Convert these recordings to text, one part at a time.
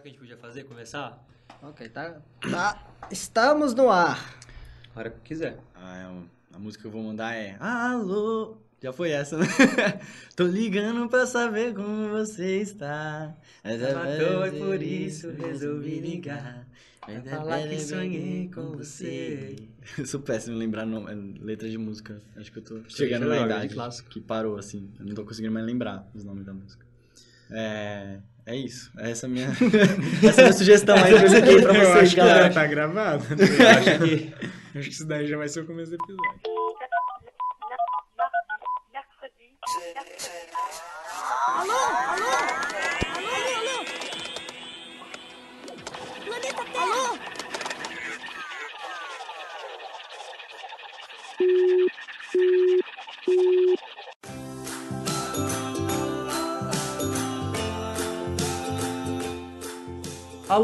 que a gente podia fazer? Começar? Ok, tá. tá. Estamos no ar. hora que quiser. Ah, é a música que eu vou mandar é Alô. Já foi essa, né? Tô ligando pra saber como você está. Mas é eu toa é por isso resolvi ligar. Pra falar que sonhei com você. Eu sou péssimo em lembrar nome, letra de música. Acho que eu tô chegando na idade que parou, assim. Eu não tô conseguindo mais lembrar os nomes da música. É... É isso. É essa é a minha, essa minha sugestão aí pra vocês, galera. Tá gravado. Né? Eu acho que, acho que isso daí já vai ser o começo do episódio.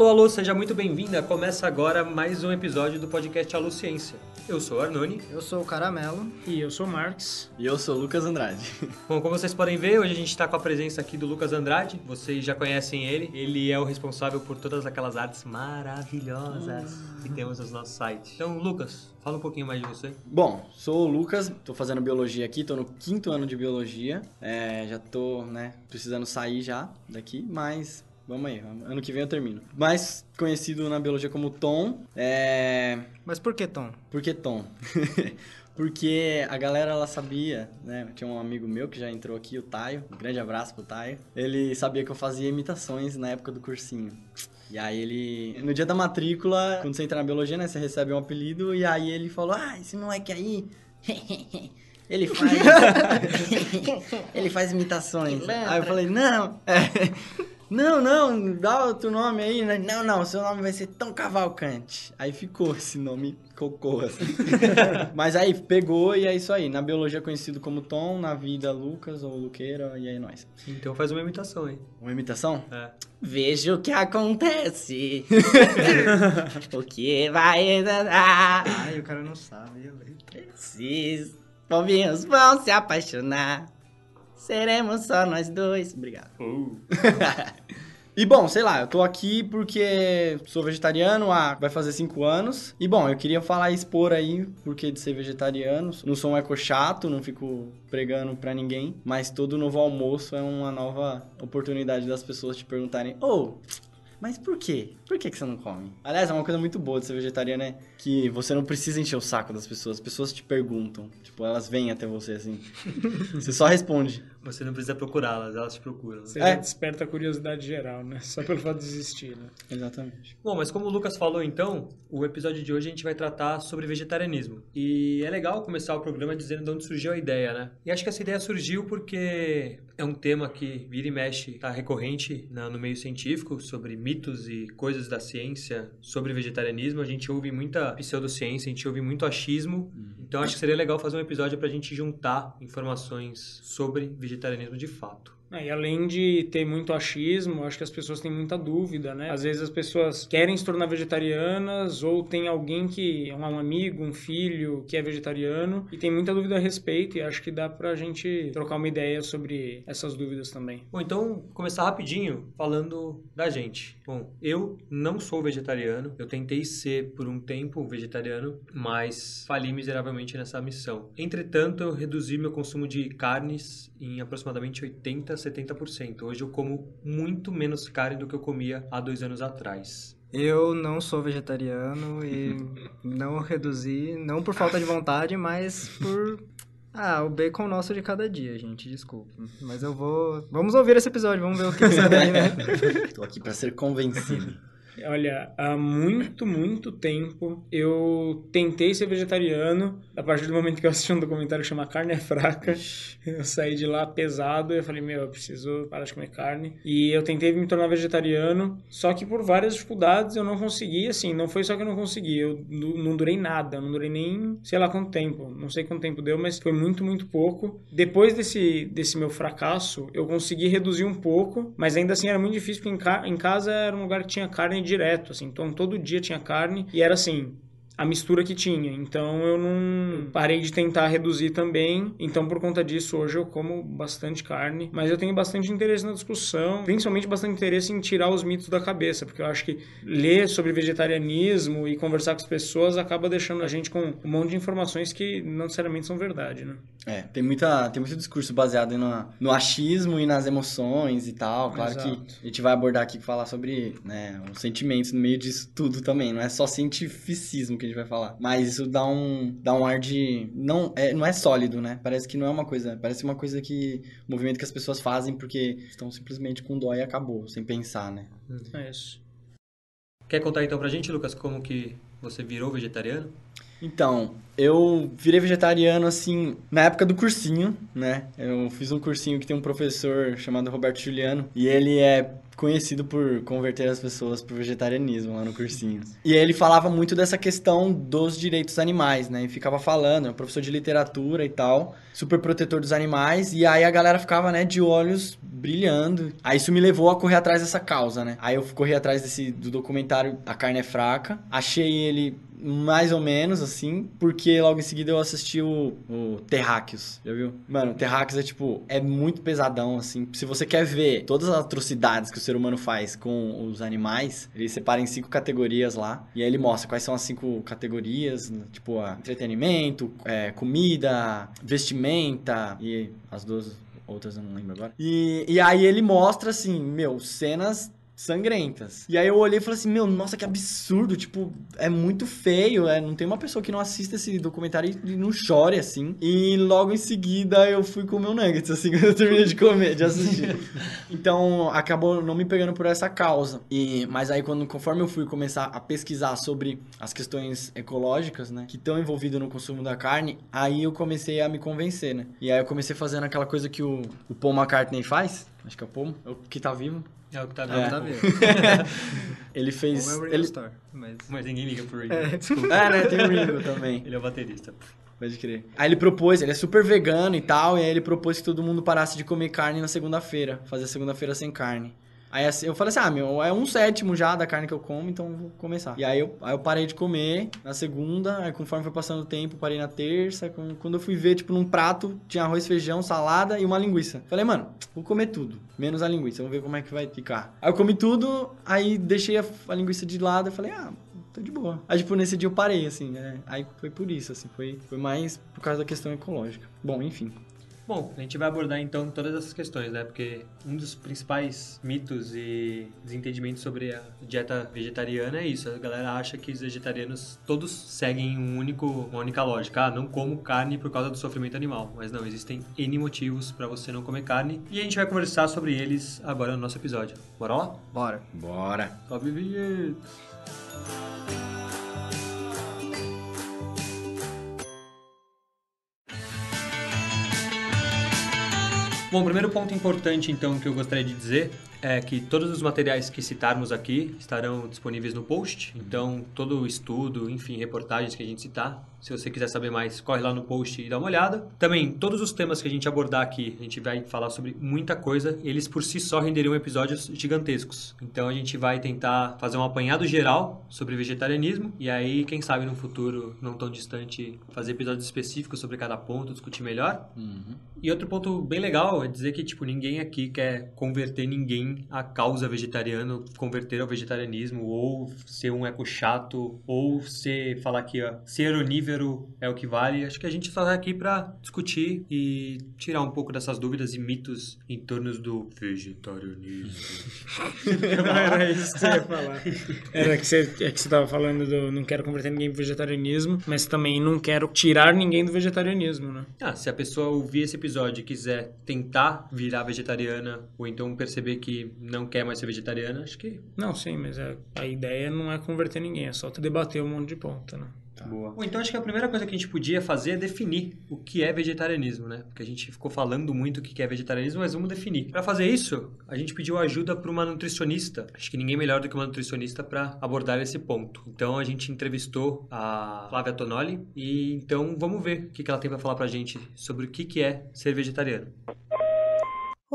Alô, alô, seja muito bem-vinda. Começa agora mais um episódio do podcast Aluciência. Eu sou o Arnone. Eu sou o Caramelo. E eu sou o Marx. E eu sou o Lucas Andrade. Bom, como vocês podem ver, hoje a gente está com a presença aqui do Lucas Andrade. Vocês já conhecem ele. Ele é o responsável por todas aquelas artes maravilhosas que temos nos nossos sites. Então, Lucas, fala um pouquinho mais de você. Bom, sou o Lucas, estou fazendo biologia aqui, estou no quinto ano de biologia. É, já estou, né, precisando sair já daqui, mas Vamos aí, ano que vem eu termino. Mais conhecido na biologia como Tom, é... Mas por que Tom? Por que Tom? Porque a galera, ela sabia, né? Tinha um amigo meu que já entrou aqui, o Taio. Um grande abraço pro Taio. Ele sabia que eu fazia imitações na época do cursinho. E aí ele. No dia da matrícula, quando você entra na biologia, né? Você recebe um apelido. E aí ele falou: Ah, esse moleque aí. ele faz. ele faz imitações. Aí eu falei, não. É. Não, não, dá outro nome aí, né? Não, não, seu nome vai ser Tão Cavalcante. Aí ficou esse nome cocô, assim. Mas aí pegou e é isso aí. Na biologia é conhecido como Tom, na vida Lucas ou Luqueira, e aí é nós. Então faz uma imitação aí. Uma imitação? É. Veja o que acontece. o que vai entrar. Ai, o cara não sabe. Esses povinhos vão se apaixonar. Seremos só nós dois. Obrigado. Uh. E bom, sei lá, eu tô aqui porque sou vegetariano há vai fazer cinco anos. E bom, eu queria falar e expor aí porque de ser vegetariano. Não sou um eco chato, não fico pregando pra ninguém, mas todo novo almoço é uma nova oportunidade das pessoas te perguntarem: "Ô, oh, mas por quê? Por que, que você não come? Aliás, é uma coisa muito boa de ser vegetariano, é que você não precisa encher o saco das pessoas. As pessoas te perguntam. Tipo, elas vêm até você, assim. você só responde. Você não precisa procurá-las, elas te procuram. Você é. desperta a curiosidade geral, né? Só pelo fato de existir, né? Exatamente. Bom, mas como o Lucas falou, então, o episódio de hoje a gente vai tratar sobre vegetarianismo. E é legal começar o programa dizendo de onde surgiu a ideia, né? E acho que essa ideia surgiu porque é um tema que vira e mexe, está recorrente no meio científico, sobre mitos e coisas da ciência, sobre vegetarianismo. A gente ouve muita pseudociência, a gente ouve muito achismo. Uhum. Então acho que seria legal fazer um episódio para a gente juntar informações sobre vegetarianismo de fato. Né, e além de ter muito achismo, acho que as pessoas têm muita dúvida, né? Às vezes as pessoas querem se tornar vegetarianas ou tem alguém que é um amigo, um filho que é vegetariano e tem muita dúvida a respeito e acho que dá pra gente trocar uma ideia sobre essas dúvidas também. Bom, então começar rapidinho falando da gente. Bom, eu não sou vegetariano, eu tentei ser por um tempo vegetariano, mas fali miseravelmente nessa missão. Entretanto, eu reduzi meu consumo de carnes em aproximadamente 80 70%. Hoje eu como muito menos carne do que eu comia há dois anos atrás. Eu não sou vegetariano e não reduzi, não por falta de vontade, mas por ah, o bacon nosso de cada dia, gente, desculpa. Mas eu vou. Vamos ouvir esse episódio, vamos ver o que você tem, né? Tô aqui para ser convencido. Olha, há muito, muito tempo eu tentei ser vegetariano. A partir do momento que eu assisti um documentário que chama Carne é Fraca, eu saí de lá pesado. Eu falei, meu, eu preciso parar de comer carne. E eu tentei me tornar vegetariano, só que por várias dificuldades eu não consegui. Assim, não foi só que eu não consegui, eu não durei nada, não durei nem sei lá quanto tempo. Não sei quanto tempo deu, mas foi muito, muito pouco. Depois desse, desse meu fracasso, eu consegui reduzir um pouco, mas ainda assim era muito difícil porque em, ca em casa era um lugar que tinha carne direto, assim. Então todo dia tinha carne e era assim, a mistura que tinha. Então eu não parei de tentar reduzir também. Então por conta disso hoje eu como bastante carne, mas eu tenho bastante interesse na discussão, principalmente bastante interesse em tirar os mitos da cabeça, porque eu acho que ler sobre vegetarianismo e conversar com as pessoas acaba deixando a gente com um monte de informações que não necessariamente são verdade, né? É, tem muita tem muito discurso baseado no, no achismo e nas emoções e tal. Claro Exato. que a gente vai abordar aqui falar sobre, né, os sentimentos no meio disso tudo também, não é só cientificismo que a gente vai falar. Mas isso dá um, dá um ar de. Não é, não é sólido, né? Parece que não é uma coisa. Parece uma coisa que. Um movimento que as pessoas fazem porque estão simplesmente com dó e acabou, sem pensar, né? Uhum. É isso. Quer contar então pra gente, Lucas, como que você virou vegetariano? Então, eu virei vegetariano assim na época do cursinho, né? Eu fiz um cursinho que tem um professor chamado Roberto Juliano e ele é conhecido por converter as pessoas pro vegetarianismo lá no cursinho. E ele falava muito dessa questão dos direitos animais, né? E ficava falando, é um professor de literatura e tal, super protetor dos animais, e aí a galera ficava, né, de olhos brilhando. Aí isso me levou a correr atrás dessa causa, né? Aí eu corri atrás desse do documentário A Carne é Fraca, achei ele mais ou menos, assim, porque logo em seguida eu assisti o, o Terráqueos, já viu? Mano, Terráqueos é tipo, é muito pesadão, assim. Se você quer ver todas as atrocidades que o ser humano faz com os animais, ele separa em cinco categorias lá, e aí ele mostra quais são as cinco categorias, né? tipo, a entretenimento, é, comida, vestimenta, e as duas outras eu não lembro agora. E, e aí ele mostra, assim, meu, cenas sangrentas. E aí eu olhei e falei assim, meu, nossa, que absurdo, tipo, é muito feio, é, não tem uma pessoa que não assista esse documentário e não chore, assim. E logo em seguida eu fui comer o nuggets, assim, quando eu terminei de comer, de assistir. então, acabou não me pegando por essa causa. E, mas aí, quando, conforme eu fui começar a pesquisar sobre as questões ecológicas, né, que estão envolvidas no consumo da carne, aí eu comecei a me convencer, né. E aí eu comecei fazendo aquela coisa que o, o Paul McCartney faz, acho que é o Paul, que tá vivo, é o que tá é. dando É. ele fez. Ou é o Ringo ele... Star, mas... mas... ninguém liga pro Ringo. É. Ah, né? Tem o Ringo também. Ele é o baterista. Pode crer. Aí ele propôs, ele é super vegano e tal, e aí ele propôs que todo mundo parasse de comer carne na segunda-feira, fazer a segunda-feira sem carne. Aí assim, eu falei assim: ah, meu, é um sétimo já da carne que eu como, então vou começar. E aí eu, aí eu parei de comer na segunda, aí conforme foi passando o tempo, parei na terça. Quando eu fui ver, tipo, num prato, tinha arroz, feijão, salada e uma linguiça. Falei, mano, vou comer tudo, menos a linguiça, vamos ver como é que vai ficar. Aí eu comi tudo, aí deixei a, a linguiça de lado e falei, ah, tô de boa. Aí, tipo, nesse dia eu parei, assim, né? Aí foi por isso, assim, foi, foi mais por causa da questão ecológica. Bom, enfim. Bom, a gente vai abordar então todas essas questões, né? Porque um dos principais mitos e desentendimentos sobre a dieta vegetariana é isso. A galera acha que os vegetarianos todos seguem um único, uma única lógica. Ah, não como carne por causa do sofrimento animal. Mas não, existem N motivos para você não comer carne e a gente vai conversar sobre eles agora no nosso episódio. Bora lá? Bora. Bora. Top vinheta. Bom, o primeiro ponto importante, então, que eu gostaria de dizer é que todos os materiais que citarmos aqui estarão disponíveis no post. Uhum. Então, todo o estudo, enfim, reportagens que a gente citar se você quiser saber mais, corre lá no post e dá uma olhada. Também, todos os temas que a gente abordar aqui, a gente vai falar sobre muita coisa. Eles por si só renderiam episódios gigantescos. Então a gente vai tentar fazer um apanhado geral sobre vegetarianismo e aí, quem sabe, no futuro não tão distante, fazer episódios específicos sobre cada ponto, discutir melhor. Uhum. E outro ponto bem legal é dizer que tipo ninguém aqui quer converter ninguém à causa vegetariana, converter ao vegetarianismo ou ser um eco chato ou ser falar que ó, ser o nível é o que vale. Acho que a gente está aqui para discutir e tirar um pouco dessas dúvidas e mitos em torno do vegetarianismo. Não era isso que você ia falar. Era que você, é que você estava falando do não quero converter ninguém pro vegetarianismo, mas também não quero tirar ninguém do vegetarianismo, né? Ah, se a pessoa ouvir esse episódio e quiser tentar virar vegetariana ou então perceber que não quer mais ser vegetariana, acho que... Não, sim, mas a, a ideia não é converter ninguém, é só tu debater um monte de ponta, né? Tá. Boa. Bom, então acho que a primeira coisa que a gente podia fazer é definir o que é vegetarianismo, né? Porque a gente ficou falando muito o que é vegetarianismo, mas vamos definir. Para fazer isso, a gente pediu ajuda para uma nutricionista. Acho que ninguém melhor do que uma nutricionista para abordar esse ponto. Então a gente entrevistou a Flávia Tonoli e então vamos ver o que ela tem para falar para a gente sobre o que é ser vegetariano.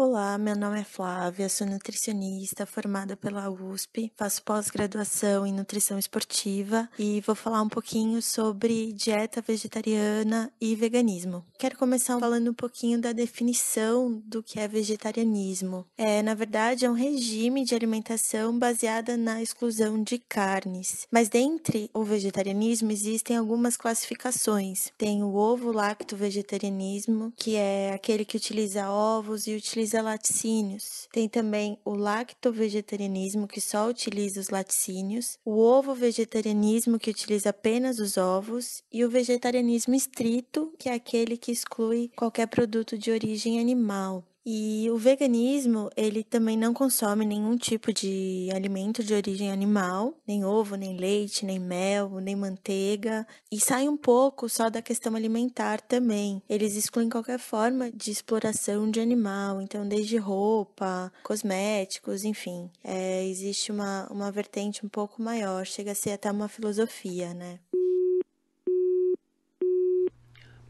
Olá, meu nome é Flávia, sou nutricionista formada pela USP, faço pós-graduação em nutrição esportiva e vou falar um pouquinho sobre dieta vegetariana e veganismo. Quero começar falando um pouquinho da definição do que é vegetarianismo. É, na verdade, é um regime de alimentação baseada na exclusão de carnes. Mas dentre o vegetarianismo existem algumas classificações. Tem o ovo lacto vegetarianismo, que é aquele que utiliza ovos e utiliza utiliza laticínios. Tem também o lacto-vegetarianismo, que só utiliza os laticínios, o ovo-vegetarianismo, que utiliza apenas os ovos, e o vegetarianismo estrito, que é aquele que exclui qualquer produto de origem animal. E o veganismo, ele também não consome nenhum tipo de alimento de origem animal, nem ovo, nem leite, nem mel, nem manteiga, e sai um pouco só da questão alimentar também. Eles excluem qualquer forma de exploração de animal, então desde roupa, cosméticos, enfim. É, existe uma, uma vertente um pouco maior, chega a ser até uma filosofia, né?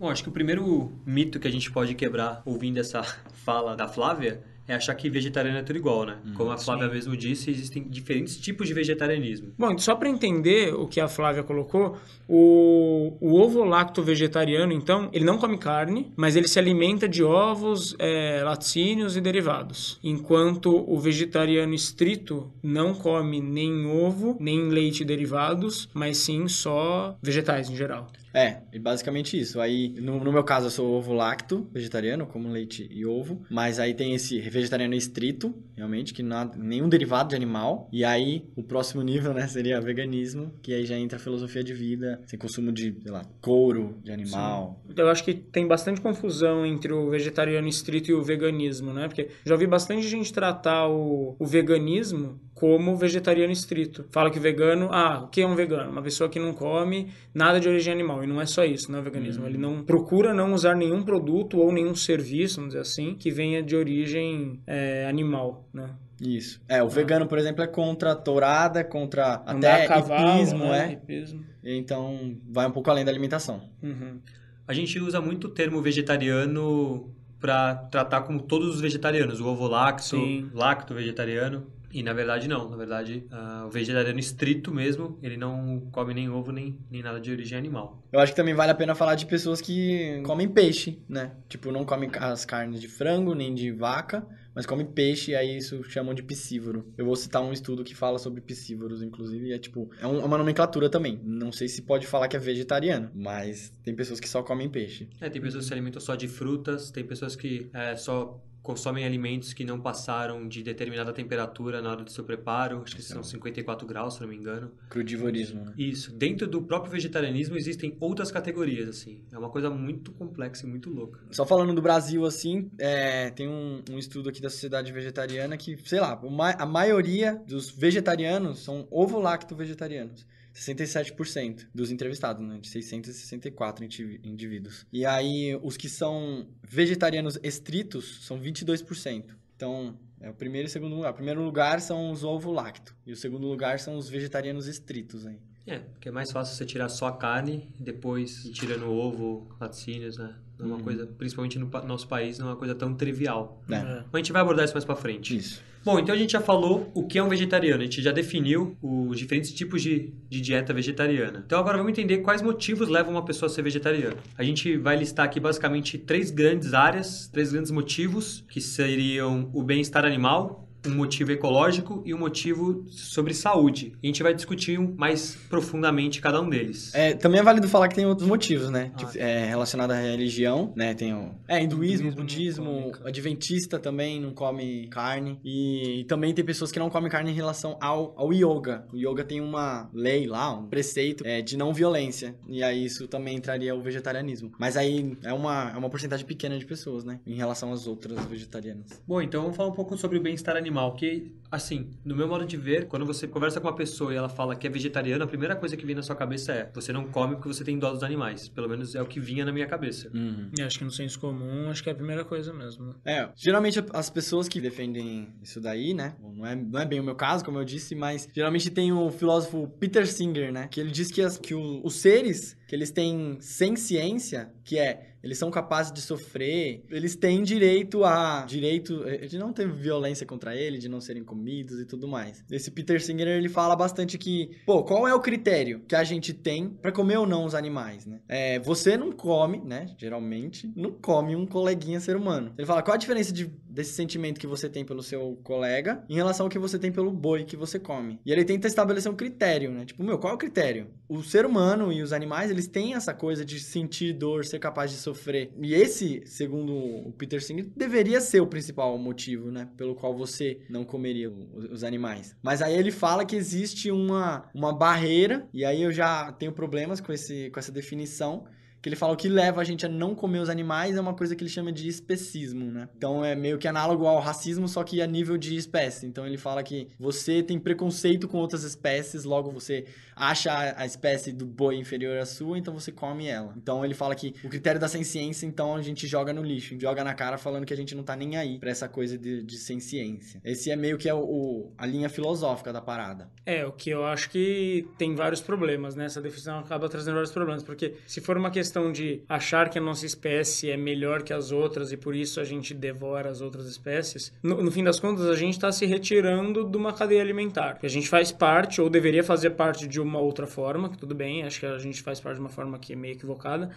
Bom, acho que o primeiro mito que a gente pode quebrar ouvindo essa fala da Flávia é achar que vegetariano é tudo igual, né? Hum, Como a Flávia sim. mesmo disse, existem diferentes tipos de vegetarianismo. Bom, só para entender o que a Flávia colocou, o, o ovo lacto vegetariano, então, ele não come carne, mas ele se alimenta de ovos, é, laticínios e derivados. Enquanto o vegetariano estrito não come nem ovo, nem leite e derivados, mas sim só vegetais em geral. É, basicamente isso. Aí, no, no meu caso, eu sou ovo lacto, vegetariano, como leite e ovo. Mas aí tem esse vegetariano estrito, realmente, que há nenhum derivado de animal. E aí, o próximo nível, né, seria veganismo, que aí já entra a filosofia de vida, sem consumo de, sei lá, couro de animal. Sim. Eu acho que tem bastante confusão entre o vegetariano estrito e o veganismo, né? Porque já vi bastante gente tratar o, o veganismo como vegetariano estrito. Fala que vegano, ah, o que é um vegano? Uma pessoa que não come nada de origem animal. E não é só isso, não né, é veganismo. Uhum. Ele não procura não usar nenhum produto ou nenhum serviço, vamos dizer assim, que venha de origem é, animal, né? Isso. É, o ah. vegano, por exemplo, é contra a tourada, contra Andar até cavalo, né? é. Hipismo. Então, vai um pouco além da alimentação. Uhum. A gente usa muito o termo vegetariano para tratar como todos os vegetarianos, o ovo lacto, lacto vegetariano. E na verdade não, na verdade uh, o vegetariano estrito mesmo, ele não come nem ovo nem, nem nada de origem animal. Eu acho que também vale a pena falar de pessoas que comem peixe, né? Tipo, não comem as carnes de frango nem de vaca, mas comem peixe e aí isso chamam de piscívoro. Eu vou citar um estudo que fala sobre piscívoros, inclusive, e é tipo, é, é, uma nomenclatura também. Não sei se pode falar que é vegetariano, mas tem pessoas que só comem peixe. É, tem pessoas que se alimentam só de frutas, tem pessoas que é, só consomem alimentos que não passaram de determinada temperatura na hora do seu preparo, acho que então, são 54 graus, se não me engano. Crudivorismo, né? Isso. Dentro do próprio vegetarianismo existem outras categorias, assim. É uma coisa muito complexa e muito louca. Só falando do Brasil, assim, é, tem um, um, estudo aqui da Sociedade Vegetariana que, sei lá, a maioria dos vegetarianos são ovo-lacto-vegetarianos. 67% dos entrevistados, né? De 664 indivíduos. E aí, os que são vegetarianos estritos são 22%. Então, é o primeiro e o segundo lugar. O primeiro lugar são os ovo lacto. E o segundo lugar são os vegetarianos estritos, hein? É, porque é mais fácil você tirar só a carne e depois ir tirando o ovo, laticínios, né? é uma uhum. coisa, principalmente no nosso país, não é uma coisa tão trivial. É. é. Mas a gente vai abordar isso mais pra frente. Isso. Bom, então a gente já falou o que é um vegetariano, a gente já definiu os diferentes tipos de, de dieta vegetariana. Então agora vamos entender quais motivos levam uma pessoa a ser vegetariana. A gente vai listar aqui basicamente três grandes áreas, três grandes motivos, que seriam o bem-estar animal, um motivo ecológico e um motivo sobre saúde. E a gente vai discutir mais profundamente cada um deles. É, também é válido falar que tem outros motivos, né? Ah, tipo, é, relacionado à religião, né? Tem o é, hinduísmo, budismo, adventista também não come carne. E, e, também tem pessoas que não comem carne em relação ao, ao yoga. O yoga tem uma lei lá, um preceito é, de não violência. E aí isso também entraria o vegetarianismo. Mas aí é uma, é uma porcentagem pequena de pessoas, né? Em relação às outras vegetarianas. Bom, então vamos falar um pouco sobre o bem-estar animal animal, que assim, no meu modo de ver, quando você conversa com uma pessoa e ela fala que é vegetariana, a primeira coisa que vem na sua cabeça é você não come porque você tem dó dos animais. Pelo menos é o que vinha na minha cabeça. Uhum. E acho que no senso comum, acho que é a primeira coisa mesmo. É, geralmente as pessoas que defendem isso daí, né? Não é, não é bem o meu caso, como eu disse, mas geralmente tem o filósofo Peter Singer, né? Que ele diz que, as, que o, os seres que eles têm sem ciência, que é eles são capazes de sofrer, eles têm direito a direito de não ter violência contra ele, de não serem comidos e tudo mais. Esse Peter Singer ele fala bastante que, pô, qual é o critério que a gente tem para comer ou não os animais, né? É, você não come, né? Geralmente não come um coleguinha ser humano. Ele fala qual a diferença de desse sentimento que você tem pelo seu colega em relação ao que você tem pelo boi que você come. E ele tenta estabelecer um critério, né? Tipo, meu, qual é o critério? O ser humano e os animais, eles têm essa coisa de sentir dor, ser capaz de sofrer. E esse, segundo o Peter Singer, deveria ser o principal motivo, né? Pelo qual você não comeria os animais. Mas aí ele fala que existe uma, uma barreira, e aí eu já tenho problemas com, esse, com essa definição, que ele fala o que leva a gente a não comer os animais é uma coisa que ele chama de especismo, né? Então é meio que análogo ao racismo, só que a nível de espécie. Então ele fala que você tem preconceito com outras espécies, logo você acha a espécie do boi inferior à sua, então você come ela. Então ele fala que o critério da sem ciência, então a gente joga no lixo, joga na cara falando que a gente não tá nem aí pra essa coisa de, de sem ciência. Esse é meio que é o, o, a linha filosófica da parada. É, o que eu acho que tem vários problemas, né? Essa definição acaba trazendo vários problemas, porque se for uma questão questão de achar que a nossa espécie é melhor que as outras e por isso a gente devora as outras espécies, no, no fim das contas a gente está se retirando de uma cadeia alimentar. A gente faz parte, ou deveria fazer parte de uma outra forma, que tudo bem, acho que a gente faz parte de uma forma que é meio equivocada,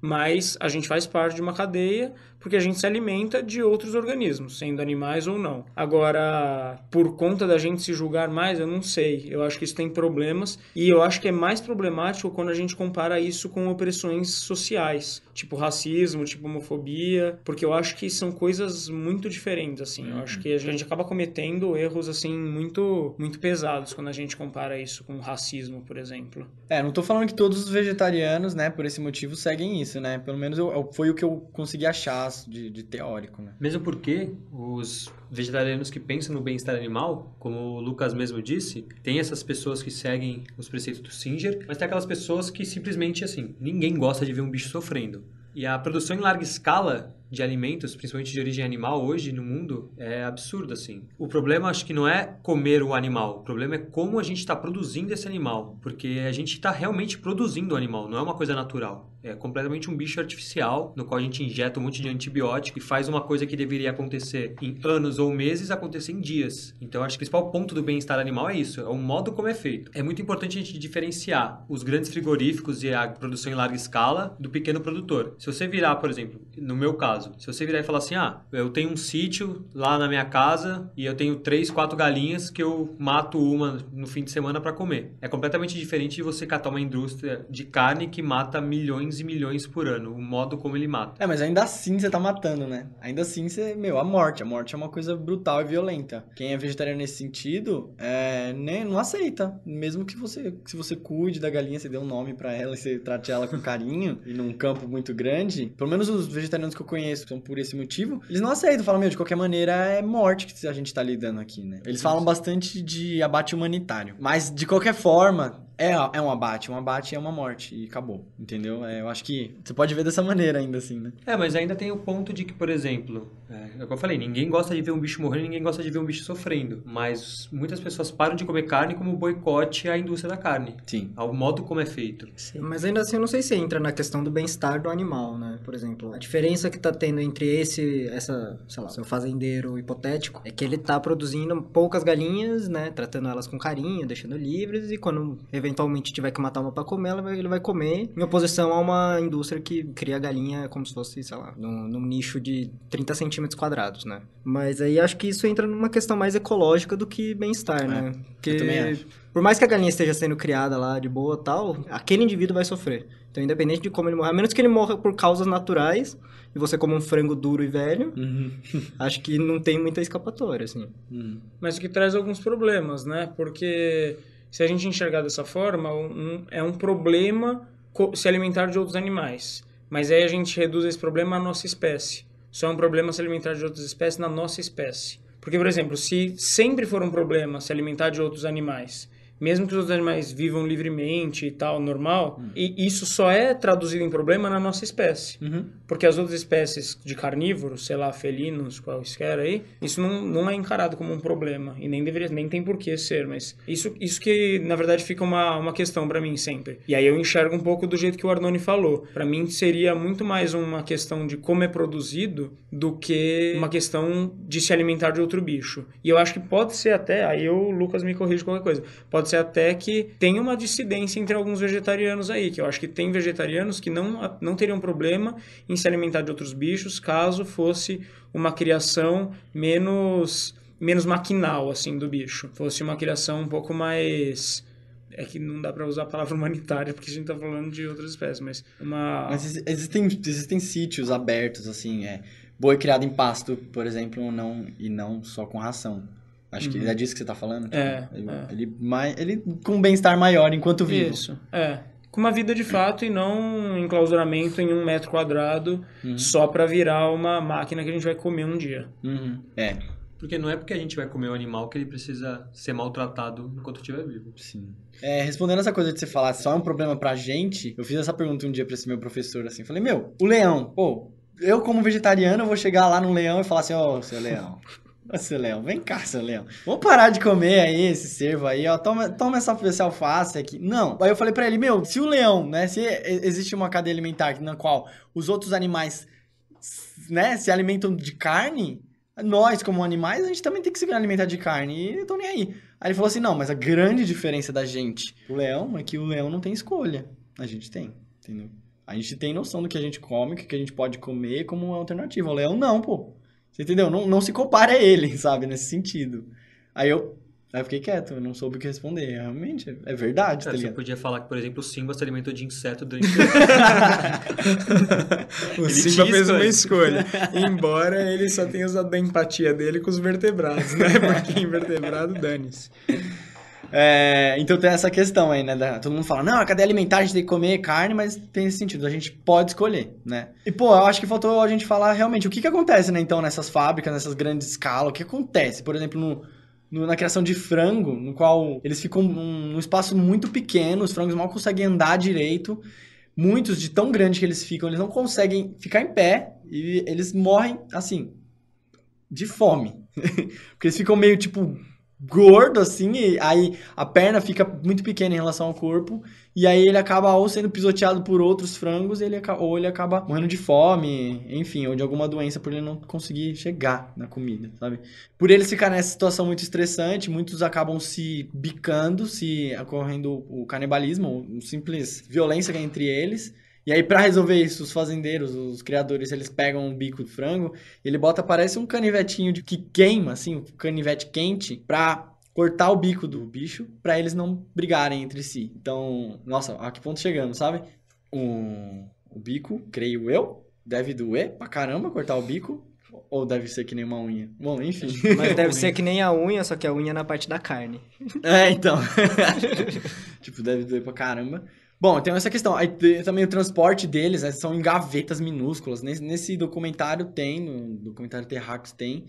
mas a gente faz parte de uma cadeia porque a gente se alimenta de outros organismos, sendo animais ou não. Agora, por conta da gente se julgar mais, eu não sei. Eu acho que isso tem problemas e eu acho que é mais problemático quando a gente compara isso com opressões sociais, tipo racismo, tipo homofobia, porque eu acho que são coisas muito diferentes assim. Eu acho que a gente acaba cometendo erros assim muito muito pesados quando a gente compara isso com racismo, por exemplo. É, não tô falando que todos os vegetarianos, né, por esse motivo seguem isso, né? Pelo menos eu, foi o que eu consegui achar faz de, de teórico, né? Mesmo porque os vegetarianos que pensam no bem-estar animal, como o Lucas mesmo disse, tem essas pessoas que seguem os preceitos do Singer, mas tem aquelas pessoas que simplesmente, assim, ninguém gosta de ver um bicho sofrendo. E a produção em larga escala de alimentos, principalmente de origem animal, hoje no mundo é absurdo, assim. O problema acho que não é comer o animal, o problema é como a gente está produzindo esse animal, porque a gente está realmente produzindo o animal, não é uma coisa natural. É completamente um bicho artificial, no qual a gente injeta um monte de antibiótico e faz uma coisa que deveria acontecer em anos ou meses acontecer em dias. Então, acho que o principal ponto do bem-estar animal é isso, é o modo como é feito. É muito importante a gente diferenciar os grandes frigoríficos e a produção em larga escala do pequeno produtor. Se você virar, por exemplo, no meu caso, se você virar e falar assim, ah, eu tenho um sítio lá na minha casa e eu tenho três, quatro galinhas que eu mato uma no fim de semana para comer. É completamente diferente de você catar uma indústria de carne que mata milhões e milhões por ano, o modo como ele mata. É, mas ainda assim você tá matando, né? Ainda assim você, meu, a morte. A morte é uma coisa brutal e violenta. Quem é vegetariano nesse sentido, é, nem, não aceita. Mesmo que você, se você cuide da galinha, você dê um nome para ela e você trate ela com carinho e num campo muito grande, pelo menos os vegetarianos que eu conheço conheço, que são por esse motivo, eles não aceitam. Falam, meu, de qualquer maneira é morte que a gente tá lidando aqui, né? Eles falam bastante de abate humanitário. Mas, de qualquer forma, é, é um abate, um abate é uma morte e acabou, entendeu? É, eu acho que você pode ver dessa maneira ainda assim, né? É, mas ainda tem o ponto de que, por exemplo, é, é o que eu falei, ninguém gosta de ver um bicho morrendo, ninguém gosta de ver um bicho sofrendo. Mas muitas pessoas param de comer carne como boicote à indústria da carne. Sim. Ao modo como é feito. Sim. Mas ainda assim, eu não sei se entra na questão do bem-estar do animal, né? Por exemplo, a diferença que está tendo entre esse, essa, sei lá, seu fazendeiro hipotético, é que ele está produzindo poucas galinhas, né? Tratando elas com carinho, deixando livres, e quando eventualmente tiver que matar uma para comer, ele vai comer, em oposição a uma indústria que cria galinha como se fosse, sei lá, num, num nicho de 30 centímetros centímetros quadrados, né? Mas aí acho que isso entra numa questão mais ecológica do que bem-estar, é, né? Porque por mais que a galinha esteja sendo criada lá de boa tal, aquele indivíduo vai sofrer. Então, independente de como ele morrer, a menos que ele morra por causas naturais, e você come um frango duro e velho, uhum. acho que não tem muita escapatória, assim. Uhum. Mas o que traz alguns problemas, né? Porque se a gente enxergar dessa forma, um, é um problema se alimentar de outros animais. Mas aí a gente reduz esse problema à nossa espécie. Só é um problema se alimentar de outras espécies na nossa espécie. Porque, por exemplo, se sempre for um problema se alimentar de outros animais mesmo que os outros animais vivam livremente e tal, normal, uhum. e isso só é traduzido em problema na nossa espécie. Uhum. Porque as outras espécies de carnívoros, sei lá, felinos, quaisquer aí, isso não, não é encarado como um problema e nem deveria, nem tem por que ser, mas isso, isso que na verdade fica uma, uma questão para mim sempre. E aí eu enxergo um pouco do jeito que o Arnone falou. Para mim seria muito mais uma questão de como é produzido do que uma questão de se alimentar de outro bicho. E eu acho que pode ser até, aí o Lucas me corrige qualquer coisa, pode pode ser até que tem uma dissidência entre alguns vegetarianos aí, que eu acho que tem vegetarianos que não, não teriam problema em se alimentar de outros bichos caso fosse uma criação menos menos maquinal assim do bicho, fosse uma criação um pouco mais é que não dá para usar a palavra humanitária porque a gente tá falando de outras espécies, mas uma Mas existem existem sítios abertos assim, é boi criado em pasto, por exemplo, não e não só com ração. Acho que uhum. é disso que você está falando. Tipo, é, ele, é. Ele, ele com um bem-estar maior enquanto vivo. Isso, é. Com uma vida de fato e não um enclausuramento em um metro quadrado uhum. só para virar uma máquina que a gente vai comer um dia. Uhum. É. Porque não é porque a gente vai comer o um animal que ele precisa ser maltratado enquanto estiver vivo. Sim. É, respondendo essa coisa de você falar só é um problema pra gente, eu fiz essa pergunta um dia pra esse meu professor, assim. Falei, meu, o leão, pô, eu como vegetariano, vou chegar lá num leão e falar assim, ó, oh, seu leão seu Léo, vem cá, seu Léo. Vou parar de comer aí esse cervo aí, ó. Toma, toma essa, essa alface aqui. Não. Aí eu falei para ele, meu, se o leão, né? Se existe uma cadeia alimentar na qual os outros animais, né, se alimentam de carne, nós, como animais, a gente também tem que se alimentar de carne. E eu tô nem aí. Aí ele falou assim: não, mas a grande diferença da gente, o leão, é que o leão não tem escolha. A gente tem, entendeu? A gente tem noção do que a gente come, o que a gente pode comer como alternativa. O leão não, pô. Você entendeu? Não, não se compara a ele, sabe? Nesse sentido. Aí eu Aí eu fiquei quieto, eu não soube o que responder. Realmente, é verdade, Cara, tá é, ligado? Você podia falar que, por exemplo, o Simba se alimentou de inseto durante... o ele Simba fez escolha. uma escolha. Embora ele só tenha usado a empatia dele com os vertebrados, né? Porque invertebrado, dane-se. É, então tem essa questão aí, né? Da, todo mundo fala, não, a cadeia alimentar a gente tem que comer carne, mas tem esse sentido, a gente pode escolher, né? E, pô, eu acho que faltou a gente falar realmente o que, que acontece, né, então, nessas fábricas, nessas grandes escalas, o que acontece? Por exemplo, no, no, na criação de frango, no qual eles ficam num, num espaço muito pequeno, os frangos mal conseguem andar direito. Muitos, de tão grande que eles ficam, eles não conseguem ficar em pé e eles morrem, assim, de fome. Porque eles ficam meio, tipo, gordo, assim, e aí a perna fica muito pequena em relação ao corpo, e aí ele acaba ou sendo pisoteado por outros frangos, ele, ou ele acaba morrendo de fome, enfim, ou de alguma doença por ele não conseguir chegar na comida, sabe? Por ele ficar nessa situação muito estressante, muitos acabam se bicando, se ocorrendo o canibalismo, um simples violência entre eles, e aí, para resolver isso, os fazendeiros, os criadores, eles pegam um bico de frango, ele bota, parece um canivetinho de, que queima, assim, um canivete quente, pra cortar o bico do bicho, para eles não brigarem entre si. Então, nossa, a que ponto chegamos, sabe? Um, o bico, creio eu, deve doer pra caramba cortar o bico. Ou deve ser que nem uma unha. Bom, enfim. Mas deve ser que nem a unha, só que a unha é na parte da carne. É, então. tipo, deve doer pra caramba. Bom, tem então essa questão. Aí também o transporte deles né, são em gavetas minúsculas. Nesse, nesse documentário tem, no documentário Terrax tem.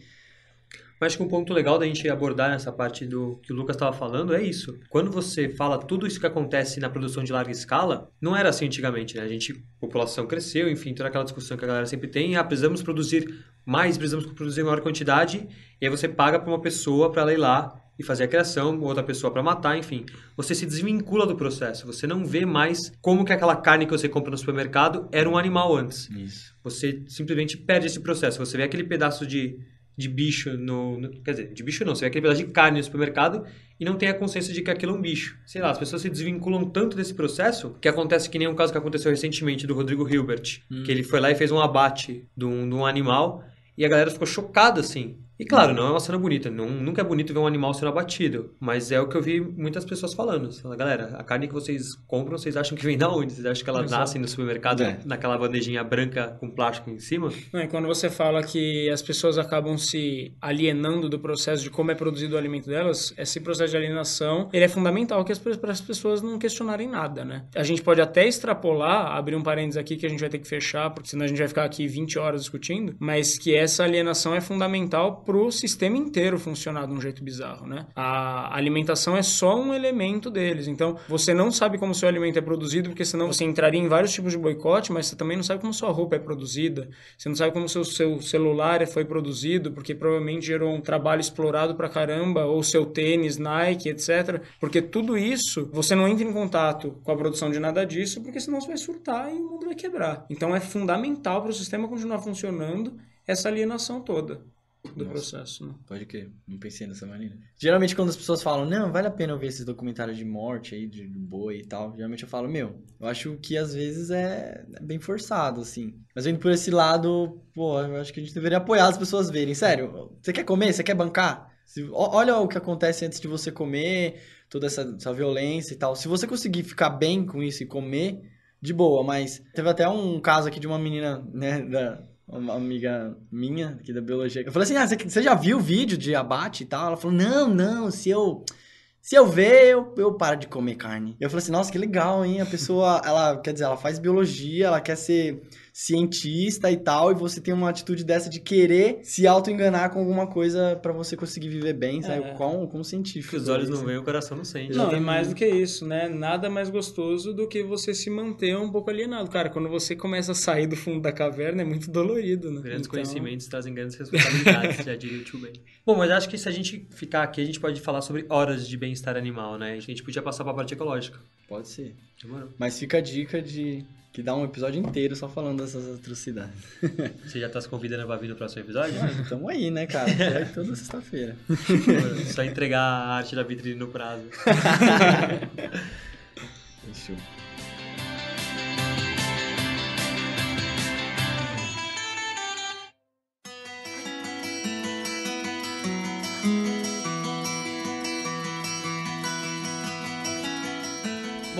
Mas acho que um ponto legal da gente abordar nessa parte do que o Lucas estava falando é isso. Quando você fala tudo isso que acontece na produção de larga escala, não era assim antigamente, né? A gente, a população cresceu, enfim, toda aquela discussão que a galera sempre tem, ah, precisamos produzir mais, precisamos produzir maior quantidade, e aí você paga para uma pessoa para ela ir lá e fazer a criação, outra pessoa para matar, enfim. Você se desvincula do processo, você não vê mais como que aquela carne que você compra no supermercado era um animal antes. Isso. Você simplesmente perde esse processo, você vê aquele pedaço de, de bicho no, no, Quer dizer, de bicho não, você vê aquele pedaço de carne no supermercado e não tem a consciência de que aquilo é um bicho. Sei lá, as pessoas se desvinculam tanto desse processo que acontece que nem um caso que aconteceu recentemente do Rodrigo Hilbert, hum. que ele foi lá e fez um abate de um, de um animal e a galera ficou chocada, assim. E claro, uhum. não é uma cena bonita, não, nunca é bonito ver um animal sendo abatido, mas é o que eu vi muitas pessoas falando. Assim, galera, a carne que vocês compram, vocês acham que vem da onde? Vocês acham que ela Exato. nasce no supermercado, é. naquela bandejinha branca com plástico em cima? e quando você fala que as pessoas acabam se alienando do processo de como é produzido o alimento delas, esse processo de alienação, ele é fundamental que as, para as pessoas não questionarem nada, né? A gente pode até extrapolar, abrir um parênteses aqui que a gente vai ter que fechar, porque senão a gente vai ficar aqui 20 horas discutindo, mas que essa alienação é fundamental para o sistema inteiro funcionar de um jeito bizarro, né? A alimentação é só um elemento deles. Então, você não sabe como seu alimento é produzido, porque senão você entraria em vários tipos de boicote, mas você também não sabe como sua roupa é produzida, você não sabe como seu, seu celular foi produzido, porque provavelmente gerou um trabalho explorado pra caramba, ou seu tênis, Nike, etc. Porque tudo isso, você não entra em contato com a produção de nada disso, porque senão você vai surtar e o mundo vai quebrar. Então, é fundamental para o sistema continuar funcionando essa alienação toda do Nossa, processo. Né? Pode crer, não pensei dessa maneira. Geralmente, quando as pessoas falam, não, vale a pena eu ver esses documentários de morte aí, de boi e tal, geralmente eu falo, meu, eu acho que às vezes é, é bem forçado, assim. Mas vendo por esse lado, pô, eu acho que a gente deveria apoiar as pessoas verem. Sério, você quer comer? Você quer bancar? Olha o que acontece antes de você comer, toda essa, essa violência e tal. Se você conseguir ficar bem com isso e comer, de boa, mas teve até um caso aqui de uma menina, né, da, uma amiga minha aqui da biologia, eu falei assim: ah, você já viu o vídeo de abate e tal? Ela falou: não, não, se eu. Se eu ver, eu, eu paro de comer carne. Eu falei assim, nossa, que legal, hein? A pessoa, ela, quer dizer, ela faz biologia, ela quer ser cientista e tal, e você tem uma atitude dessa de querer se auto-enganar com alguma coisa para você conseguir viver bem, sabe? com é. Como, científico. Que os olhos não veem, o coração não sente. Não, e mais do que isso, né? Nada mais gostoso do que você se manter um pouco alienado. Cara, quando você começa a sair do fundo da caverna, é muito dolorido, né? Grandes então... conhecimentos trazem grandes responsabilidades, já diria o tio Ben. Bom, mas acho que se a gente ficar aqui, a gente pode falar sobre horas de bem-estar animal, né? A gente podia passar para a parte ecológica. Pode ser. Demorou. Mas fica a dica de que dá um episódio inteiro só falando dessas atrocidades. Você já está se convidando para vir no próximo episódio? Estamos ah, aí, né, cara? É toda sexta-feira. Só entregar a arte da vitrine no prazo. Fechou.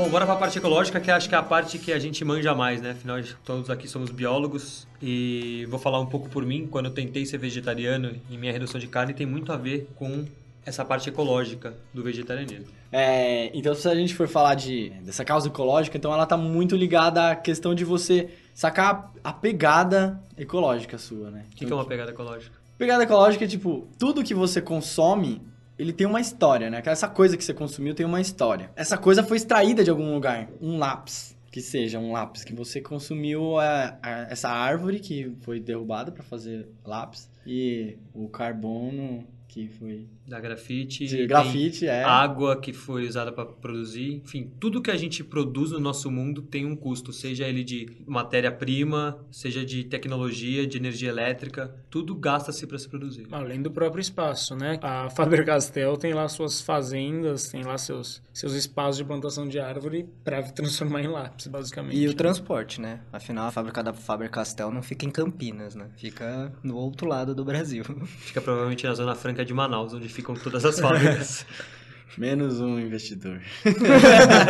Bom, bora para a parte ecológica, que acho que é a parte que a gente manja mais, né? Afinal, todos aqui somos biólogos e vou falar um pouco por mim. Quando eu tentei ser vegetariano e minha redução de carne tem muito a ver com essa parte ecológica do vegetarianismo. É, então, se a gente for falar de, dessa causa ecológica, então ela está muito ligada à questão de você sacar a pegada ecológica sua, né? O que, que é então, uma tipo, pegada ecológica? Pegada ecológica é tipo, tudo que você consome ele tem uma história, né? Essa coisa que você consumiu tem uma história. Essa coisa foi extraída de algum lugar. Um lápis, que seja um lápis, que você consumiu a, é, a, é, essa árvore que foi derrubada para fazer lápis e o carbono que foi da grafite. De grafite, é. Água que foi usada para produzir. Enfim, tudo que a gente produz no nosso mundo tem um custo, seja ele de matéria-prima, seja de tecnologia, de energia elétrica, tudo gasta-se para se produzir. Além do próprio espaço, né? A Faber-Castell tem lá suas fazendas, tem lá seus, seus espaços de plantação de árvore para transformar em lápis, basicamente. E o transporte, né? Afinal, a fábrica da Faber-Castell não fica em Campinas, né? Fica no outro lado do Brasil. Fica provavelmente na Zona Franca de Manaus, onde fica ficam todas as fábricas. Menos um investidor.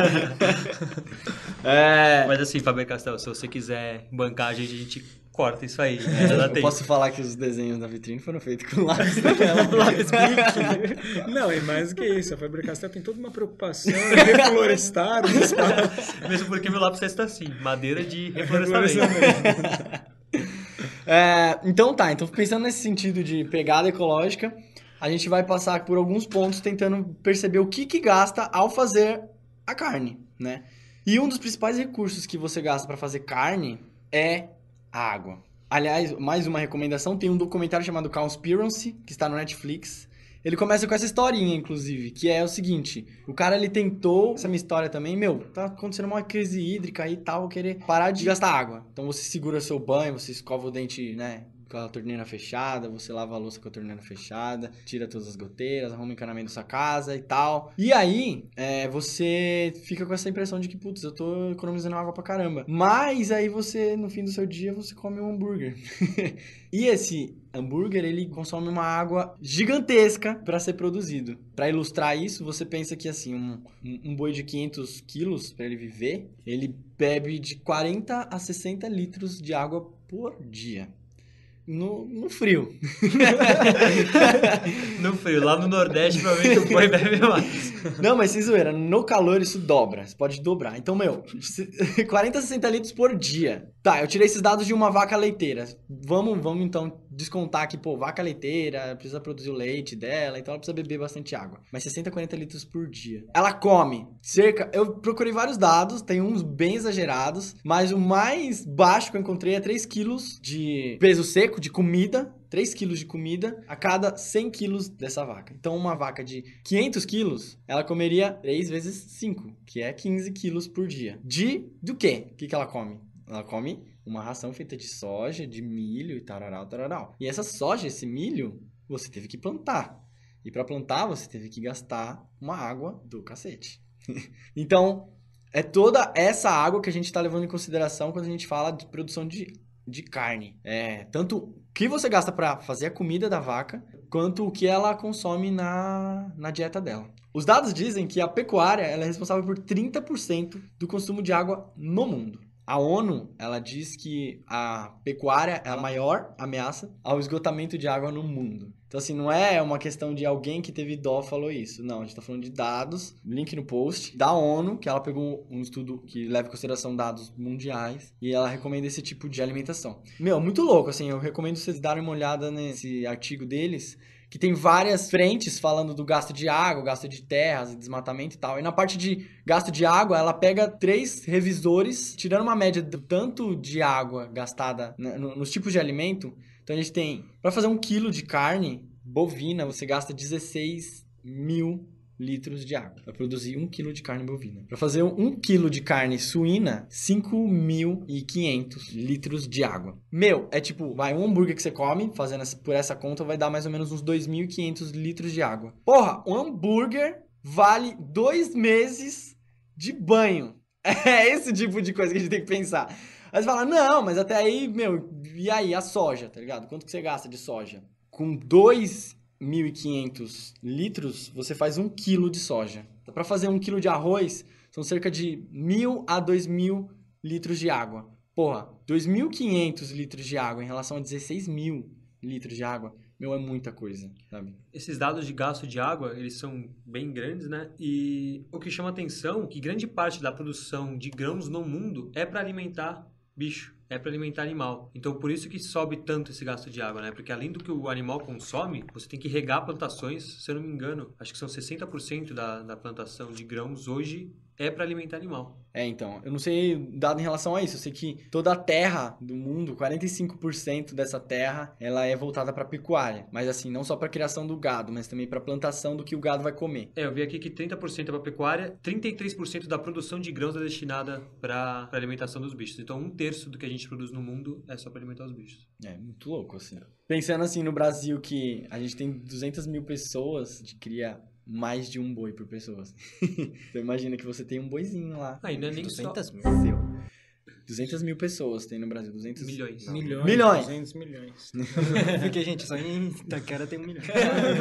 é... Mas assim, Fábio Castelo se você quiser bancar a gente, a gente corta isso aí. Né? posso falar que os desenhos da vitrine foram feitos com lápis daquela. lápis Não, é mais que isso. A Fábio Castell tem toda uma preocupação em reflorestar o espaço. Mesmo porque meu lápis está assim, madeira de reflorestamento. É, então tá, então pensando nesse sentido de pegada ecológica, a gente vai passar por alguns pontos tentando perceber o que, que gasta ao fazer a carne, né? E um dos principais recursos que você gasta para fazer carne é a água. Aliás, mais uma recomendação, tem um documentário chamado Conspiracy, que está no Netflix. Ele começa com essa historinha, inclusive, que é o seguinte: o cara ele tentou, essa minha história também, meu, tá acontecendo uma crise hídrica e tal, querer parar de gastar água. Então você segura seu banho, você escova o dente, né, com a torneira fechada, você lava a louça com a torneira fechada, tira todas as goteiras, arruma o encanamento da sua casa e tal. E aí, é, você fica com essa impressão de que, putz, eu tô economizando água pra caramba. Mas aí você, no fim do seu dia, você come um hambúrguer. e esse hambúrguer ele consome uma água gigantesca para ser produzido. Para ilustrar isso, você pensa que assim um, um boi de 500 quilos para ele viver, ele bebe de 40 a 60 litros de água por dia. No, no frio. no frio. Lá no Nordeste, provavelmente o boi bebe mais. Não, mas sem zoeira. No calor, isso dobra. Você pode dobrar. Então, meu, 40, 60 litros por dia. Tá, eu tirei esses dados de uma vaca leiteira. Vamos, vamos então descontar que, pô, vaca leiteira precisa produzir o leite dela, então ela precisa beber bastante água. Mas 60, 40 litros por dia. Ela come cerca. Eu procurei vários dados, tem uns bem exagerados, mas o mais baixo que eu encontrei é 3 quilos de peso seco pouco de comida, 3 quilos de comida, a cada 100 quilos dessa vaca. Então, uma vaca de 500 quilos, ela comeria 3 vezes 5, que é 15 quilos por dia. De do quê? O que, que ela come? Ela come uma ração feita de soja, de milho e tararau, tararau. E essa soja, esse milho, você teve que plantar. E para plantar, você teve que gastar uma água do cacete. então, é toda essa água que a gente está levando em consideração quando a gente fala de produção de de carne. É, tanto o que você gasta para fazer a comida da vaca, quanto o que ela consome na, na dieta dela. Os dados dizem que a pecuária é responsável por 30% do consumo de água no mundo. A ONU ela diz que a pecuária é a maior ameaça ao esgotamento de água no mundo. Então, assim, não é uma questão de alguém que teve dó falou isso. Não, a gente está falando de dados, link no post, da ONU, que ela pegou um estudo que leva em consideração dados mundiais e ela recomenda esse tipo de alimentação. Meu, muito louco, assim, eu recomendo vocês darem uma olhada nesse artigo deles, que tem várias frentes falando do gasto de água, gasto de terras, desmatamento e tal. E na parte de gasto de água, ela pega três revisores, tirando uma média do tanto de água gastada né, nos tipos de alimento, então a gente tem, para fazer um quilo de carne bovina, você gasta 16 mil litros de água para produzir um quilo de carne bovina. Para fazer um quilo de carne suína, 5.500 litros de água. Meu, é tipo, vai um hambúrguer que você come, fazendo por essa conta, vai dar mais ou menos uns 2.500 litros de água. Porra, um hambúrguer vale dois meses de banho. É esse tipo de coisa que a gente tem que pensar. Aí você fala, não, mas até aí, meu, e aí a soja, tá ligado? Quanto que você gasta de soja? Com 2.500 litros, você faz um quilo de soja. Então, para fazer um quilo de arroz, são cerca de 1.000 a 2.000 litros de água. Porra, 2.500 litros de água em relação a 16.000 litros de água meu, é muita coisa, sabe? Esses dados de gasto de água, eles são bem grandes, né? E o que chama atenção é que grande parte da produção de grãos no mundo é para alimentar bicho, é para alimentar animal. Então por isso que sobe tanto esse gasto de água, né? Porque além do que o animal consome, você tem que regar plantações, se eu não me engano, acho que são 60% da, da plantação de grãos hoje é para alimentar animal. É, então, eu não sei dado em relação a isso, eu sei que toda a terra do mundo, 45% dessa terra, ela é voltada para pecuária, mas assim, não só para criação do gado, mas também para plantação do que o gado vai comer. É, eu vi aqui que 30% é para pecuária, 33% da produção de grãos é destinada para alimentação dos bichos. Então, um terço do que a gente produz no mundo é só para alimentar os bichos. É, muito louco assim. Pensando assim no Brasil que a gente tem 200 mil pessoas, de gente cria mais de um boi por pessoa. Assim. então imagina que você tem um boizinho lá. Ainda ah, é nem 200 só... mil. Seu. 200 mil pessoas tem no Brasil. 200 milhões. Não. Milhões. Milhões. 200 milhões. Porque, gente, só em Itaquera tem um milhão.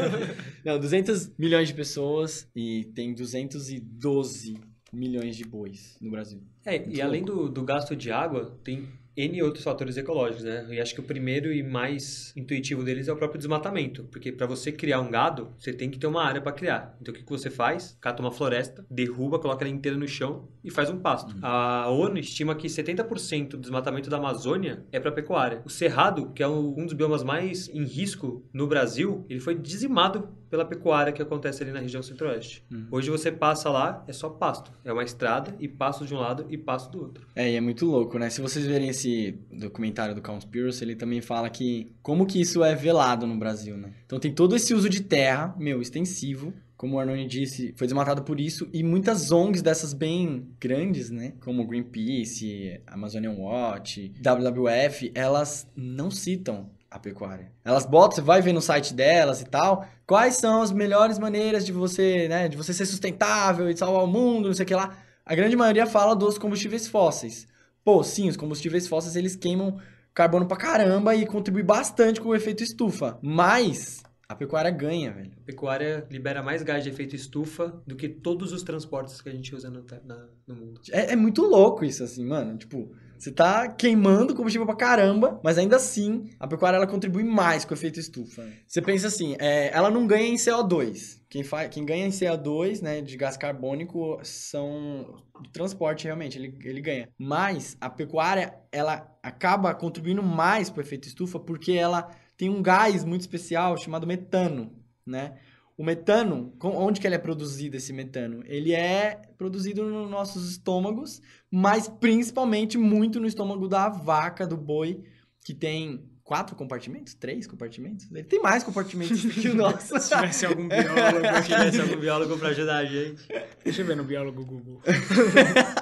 Não, 200 milhões de pessoas e tem 212 milhões de bois no Brasil. É, Muito e louco. além do, do gasto de água, tem N outros fatores ecológicos, né? E acho que o primeiro e mais intuitivo deles é o próprio desmatamento, porque para você criar um gado, você tem que ter uma área para criar. Então o que, que você faz? Cata uma floresta, derruba, coloca ela inteira no chão e faz um pasto. Uhum. A ONU estima que 70% do desmatamento da Amazônia é para pecuária. O cerrado, que é um dos biomas mais em risco no Brasil, ele foi dizimado pela pecuária que acontece ali na região centro-oeste. Hum. Hoje você passa lá, é só pasto. É uma estrada e pasto de um lado e pasto do outro. É, e é muito louco, né? Se vocês verem esse documentário do Conspiracy, ele também fala que como que isso é velado no Brasil, né? Então tem todo esse uso de terra, meu, extensivo, como o Arnone disse, foi desmatado por isso e muitas ONGs dessas bem grandes, né, como Greenpeace, Amazonian Watch, WWF, elas não citam a pecuária. Elas botam, você vai ver no site delas e tal, quais são as melhores maneiras de você, né, de você ser sustentável e salvar o mundo, não sei o que lá. A grande maioria fala dos combustíveis fósseis. Pô, sim, os combustíveis fósseis eles queimam carbono pra caramba e contribuem bastante com o efeito estufa. Mas a pecuária ganha, velho. A pecuária libera mais gás de efeito estufa do que todos os transportes que a gente usa no, na, no mundo. É, é muito louco isso, assim, mano. Tipo, você está queimando combustível pra caramba, mas ainda assim a pecuária ela contribui mais com o efeito estufa. Você pensa assim, é, ela não ganha em CO2. Quem, faz, quem ganha em CO2, né, de gás carbônico, são o transporte realmente, ele, ele ganha. Mas a pecuária, ela acaba contribuindo mais para o efeito estufa porque ela tem um gás muito especial chamado metano, né? O metano, onde que ele é produzido esse metano? Ele é produzido nos nossos estômagos, mas principalmente muito no estômago da vaca, do boi, que tem quatro compartimentos? Três compartimentos? Ele tem mais compartimentos que o nosso. Se tivesse algum biólogo, se tivesse algum biólogo para ajudar a gente. Deixa eu ver no biólogo Google.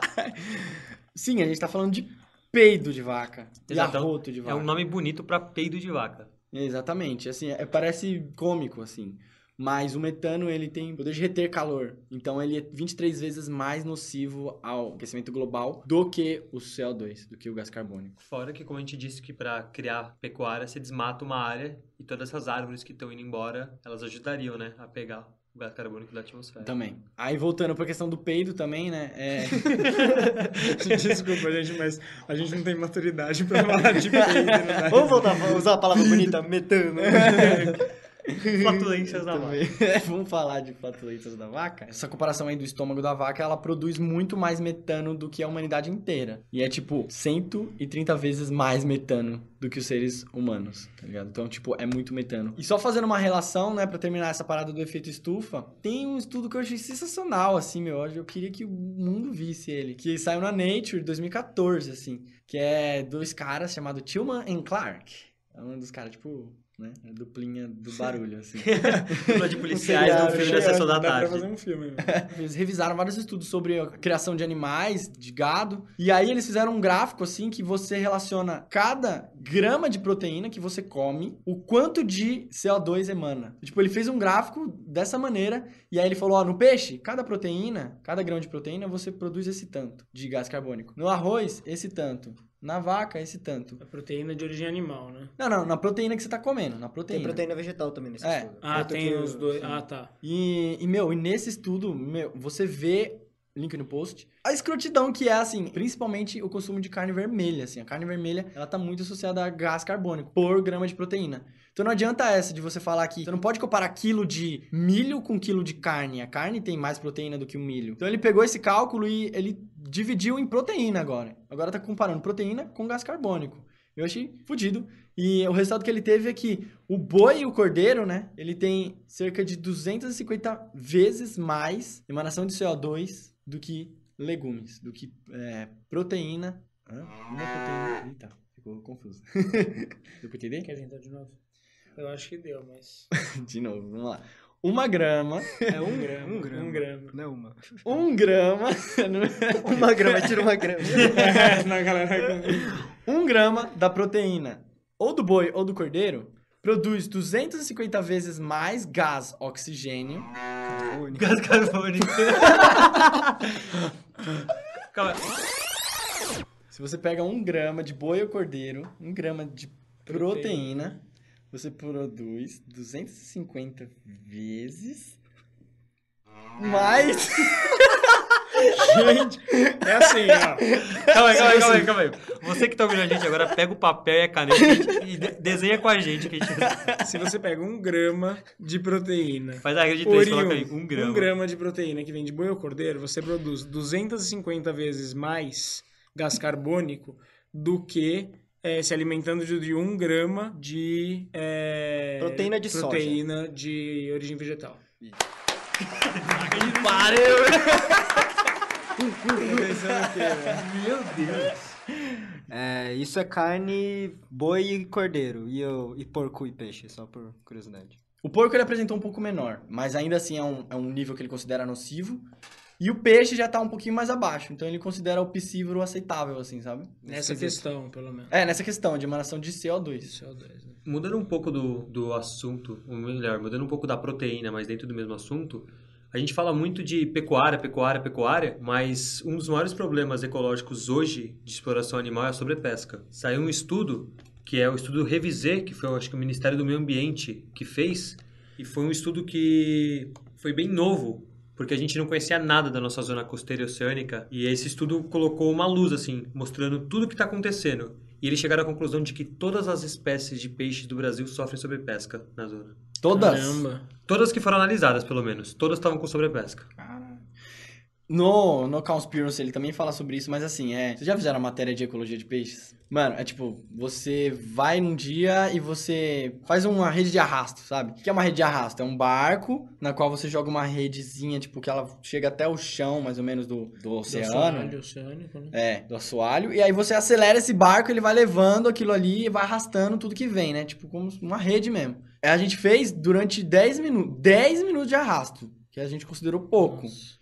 Sim, a gente tá falando de peido de vaca, Exato. de vaca. É um nome bonito para peido de vaca. Exatamente, assim, é, parece cômico, assim. Mas o metano, ele tem poder de reter calor. Então, ele é 23 vezes mais nocivo ao aquecimento global do que o CO2, do que o gás carbônico. Fora que, como a gente disse, que para criar pecuária, você desmata uma área e todas essas árvores que estão indo embora, elas ajudariam, né, a pegar o gás carbônico da atmosfera. Também. Aí voltando para a questão do peido também, né? É... Desculpa, gente, mas a gente não tem maturidade para falar de peido. Né? Vamos voltar, a usar a palavra bonita, metano. Flatulências da vaca. Vamos falar de flatulências da vaca? Essa comparação aí do estômago da vaca, ela produz muito mais metano do que a humanidade inteira. E é tipo 130 vezes mais metano do que os seres humanos, tá ligado? Então, tipo, é muito metano. E só fazendo uma relação, né, para terminar essa parada do efeito estufa, tem um estudo que eu achei sensacional, assim, meu. Eu queria que o mundo visse ele. Que saiu na Nature 2014, assim. Que é dois caras chamados Tillman e Clark. É um dos caras, tipo, né? A é duplinha do barulho, assim. Dupla de policiais um filme da Sessão da Tarde. fazer um filme. Né? eles revisaram vários estudos sobre a criação de animais, de gado, e aí eles fizeram um gráfico, assim, que você relaciona cada grama de proteína que você come, o quanto de CO2 emana. Tipo, ele fez um gráfico dessa maneira, e aí ele falou, ó, no peixe, cada proteína, cada grão de proteína, você produz esse tanto de gás carbônico. No arroz, esse tanto. Na vaca, esse tanto. A proteína de origem animal, né? Não, não, na proteína que você tá comendo, na proteína. Tem proteína vegetal também nesse é. estudo. Ah, Outro tem os dois. Ah, sim. Ah, tá. E, e, meu, e nesse estudo, meu, você vê link no post. A escrotidão que é, assim, principalmente o consumo de carne vermelha, assim. A carne vermelha, ela tá muito associada a gás carbônico por grama de proteína. Então não adianta essa de você falar que você não pode comparar quilo de milho com quilo de carne. A carne tem mais proteína do que o milho. Então ele pegou esse cálculo e ele dividiu em proteína agora. Agora tá comparando proteína com gás carbônico. Eu achei fodido. E o resultado que ele teve é que o boi e o cordeiro, né? Ele tem cerca de 250 vezes mais emanação de CO2 do que legumes, do que é, proteína. Hã? Uma é proteína. Eita, ficou confuso. Deu pra entender? Quer tentar de novo? Eu acho que deu, mas. de novo, vamos lá. Uma grama. É um grama. Um grama. Um grama. Não é uma. Um grama. É uma grama, tira uma grama. É, não, galera. Um grama da proteína ou do boi ou do cordeiro produz 250 vezes mais gás oxigênio. Carbônico. Gás carbônico. Calma. Se você pega um grama de boi ou cordeiro, um grama de proteína, proteína você produz 250 vezes mais. Gente, é assim, ó. Calma aí, calma aí, é calma aí, assim. calma aí. Você que tá ouvindo a gente agora, pega o papel e a caneta e desenha com a gente. Que a gente... Se você pega um grama de proteína... Faz a regra de três, coloca aí, um grama. Um grama de proteína que vem de boi ou cordeiro, você produz 250 vezes mais gás carbônico do que é, se alimentando de um grama de... É, proteína de proteína soja. Proteína de origem vegetal. Pariu! Meu Deus. É, isso é carne, boi e cordeiro. E, eu, e porco e peixe, só por curiosidade. O porco ele apresentou um pouco menor, mas ainda assim é um, é um nível que ele considera nocivo. E o peixe já tá um pouquinho mais abaixo, então ele considera o piscívoro aceitável, assim, sabe? Nessa questão, pelo menos. É, nessa questão, de emanação de CO2. De CO2 né? Mudando um pouco do, do assunto, ou melhor, mudando um pouco da proteína, mas dentro do mesmo assunto, a gente fala muito de pecuária, pecuária, pecuária, mas um dos maiores problemas ecológicos hoje de exploração animal é a sobrepesca. Saiu um estudo, que é o estudo Revisê, que foi, acho que, o Ministério do Meio Ambiente que fez, e foi um estudo que foi bem novo, porque a gente não conhecia nada da nossa zona costeira e oceânica, e esse estudo colocou uma luz, assim, mostrando tudo o que está acontecendo. E eles chegaram à conclusão de que todas as espécies de peixes do Brasil sofrem sobrepesca na zona. Todas? Caramba. Todas que foram analisadas, pelo menos. Todas estavam com sobrepesca. Caramba. No, no Conspiracy ele também fala sobre isso, mas assim, é. Vocês já fizeram a matéria de ecologia de peixes? Mano, é tipo, você vai num dia e você faz uma rede de arrasto, sabe? O que é uma rede de arrasto? É um barco na qual você joga uma redezinha, tipo, que ela chega até o chão, mais ou menos, do, do oceano. Do assoalho, oceânico, né? É, do assoalho. E aí você acelera esse barco, ele vai levando aquilo ali e vai arrastando tudo que vem, né? Tipo, como uma rede mesmo. É, a gente fez durante 10 minutos. 10 minutos de arrasto, que a gente considerou pouco. Nossa.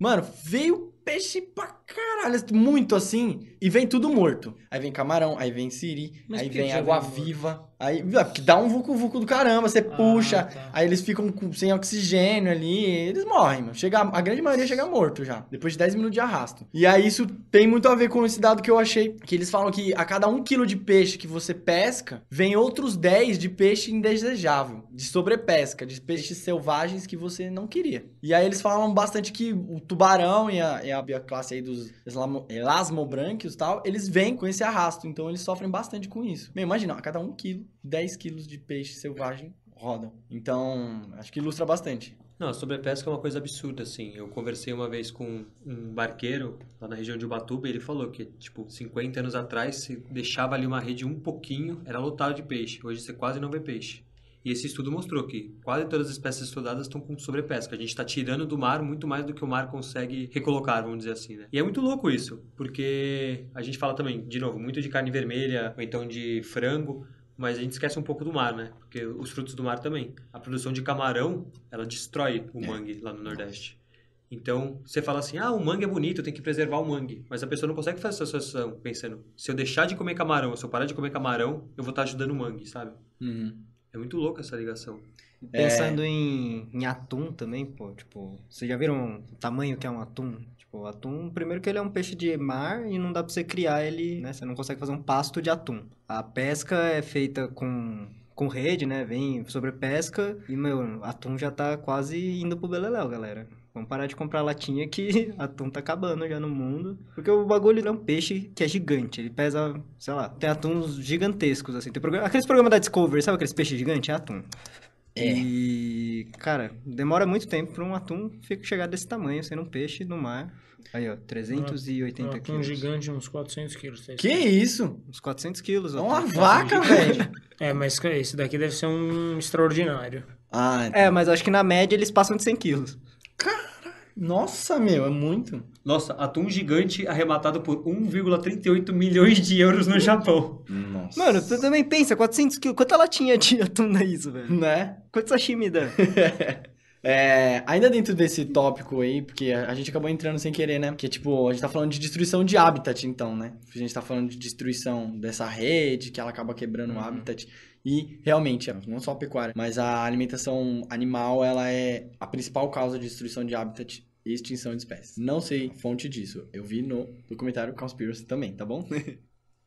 Mano, veio peixe pra caralho, muito assim. E vem tudo morto. Aí vem camarão, aí vem siri, Mas aí vem água-viva. Aí ah, que dá um vucu-vucu do caramba, você ah, puxa, tá. aí eles ficam sem oxigênio ali, eles morrem, Chega, a grande maioria chega morto já, depois de 10 minutos de arrasto. E aí isso tem muito a ver com esse dado que eu achei, que eles falam que a cada 1 quilo de peixe que você pesca, vem outros 10 de peixe indesejável, de sobrepesca, de peixes selvagens que você não queria. E aí eles falam bastante que o tubarão e a, e a classe aí dos elasmobranquios, e tal, eles vêm com esse arrasto, então eles sofrem bastante com isso. imagina, a cada um quilo, 10 quilos de peixe selvagem rodam. Então, acho que ilustra bastante. Não, a sobrepesca é uma coisa absurda, assim. Eu conversei uma vez com um barqueiro lá na região de Ubatuba e ele falou que, tipo, 50 anos atrás, se deixava ali uma rede um pouquinho, era lotado de peixe. Hoje você quase não vê peixe. E esse estudo mostrou que quase todas as espécies estudadas estão com sobrepesca. A gente está tirando do mar muito mais do que o mar consegue recolocar, vamos dizer assim, né? E é muito louco isso, porque a gente fala também, de novo, muito de carne vermelha ou então de frango, mas a gente esquece um pouco do mar, né? Porque os frutos do mar também. A produção de camarão, ela destrói o é. mangue lá no Nordeste. Então, você fala assim, ah, o mangue é bonito, tem que preservar o mangue. Mas a pessoa não consegue fazer essa associação pensando, se eu deixar de comer camarão, se eu parar de comer camarão, eu vou estar tá ajudando o mangue, sabe? Uhum. É muito louco essa ligação. Pensando é... em, em atum também, pô, tipo, vocês já viram o tamanho que é um atum? Tipo, o atum, primeiro que ele é um peixe de mar e não dá pra você criar ele, né? Você não consegue fazer um pasto de atum. A pesca é feita com, com rede, né? Vem sobre pesca e, meu, atum já tá quase indo pro beleléu, galera. Vamos parar de comprar latinha que a atum tá acabando já no mundo. Porque o bagulho é um peixe que é gigante. Ele pesa, sei lá, tem atuns gigantescos, assim. Tem programa, aqueles programas da Discovery, sabe aqueles peixes gigantes? É atum. É. E, cara, demora muito tempo pra um atum ficar chegar desse tamanho, sendo um peixe no mar. Aí, ó, 380 um, um quilos. Um gigante, uns 400 quilos. Tá? Que isso? Uns 400 quilos. é uma vaca, velho. É, mas esse daqui deve ser um extraordinário. Ah, é, então. É, mas acho que na média eles passam de 100 quilos. Nossa, meu, é muito. Nossa, atum gigante arrematado por 1,38 milhões de euros no Japão. Nossa. Mano, tu também pensa, 400 quilos. Quanta latinha de atum é isso, velho? Né? Quanto sashimi dá? É, ainda dentro desse tópico aí, porque a gente acabou entrando sem querer, né? Que tipo, a gente tá falando de destruição de habitat, então, né? A gente tá falando de destruição dessa rede, que ela acaba quebrando uhum. o habitat. E realmente, é, não só a pecuária, mas a alimentação animal, ela é a principal causa de destruição de habitat extinção de espécies. Não sei fonte disso. Eu vi no documentário Conspiracy também, tá bom?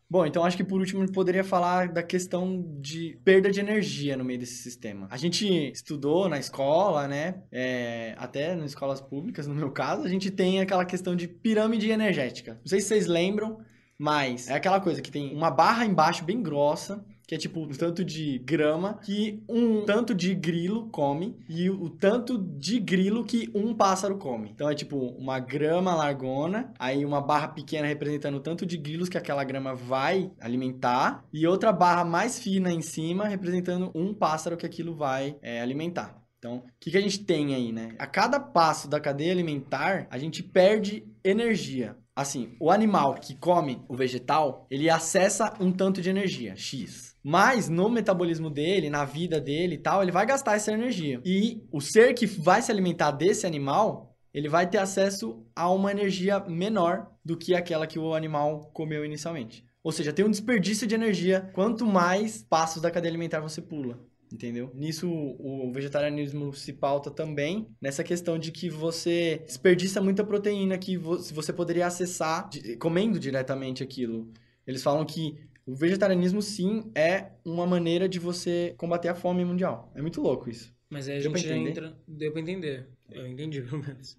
Bom, então acho que por último eu poderia falar da questão de perda de energia no meio desse sistema. A gente estudou na escola, né? É, até nas escolas públicas, no meu caso, a gente tem aquela questão de pirâmide energética. Não sei se vocês lembram, mas é aquela coisa que tem uma barra embaixo bem grossa que é tipo um tanto de grama que um tanto de grilo come e o tanto de grilo que um pássaro come. Então é tipo uma grama largona, aí uma barra pequena representando o tanto de grilos que aquela grama vai alimentar e outra barra mais fina em cima representando um pássaro que aquilo vai é, alimentar. Então, o que, que a gente tem aí, né? A cada passo da cadeia alimentar, a gente perde energia. Assim, o animal que come o vegetal, ele acessa um tanto de energia, X. Mas no metabolismo dele, na vida dele e tal, ele vai gastar essa energia. E o ser que vai se alimentar desse animal, ele vai ter acesso a uma energia menor do que aquela que o animal comeu inicialmente. Ou seja, tem um desperdício de energia quanto mais passos da cadeia alimentar você pula entendeu? Nisso o vegetarianismo se pauta também nessa questão de que você desperdiça muita proteína que você poderia acessar comendo diretamente aquilo. Eles falam que o vegetarianismo, sim, é uma maneira de você combater a fome mundial. É muito louco isso. Mas aí a Deu gente já entra. Deu pra entender. Eu entendi, pelo menos.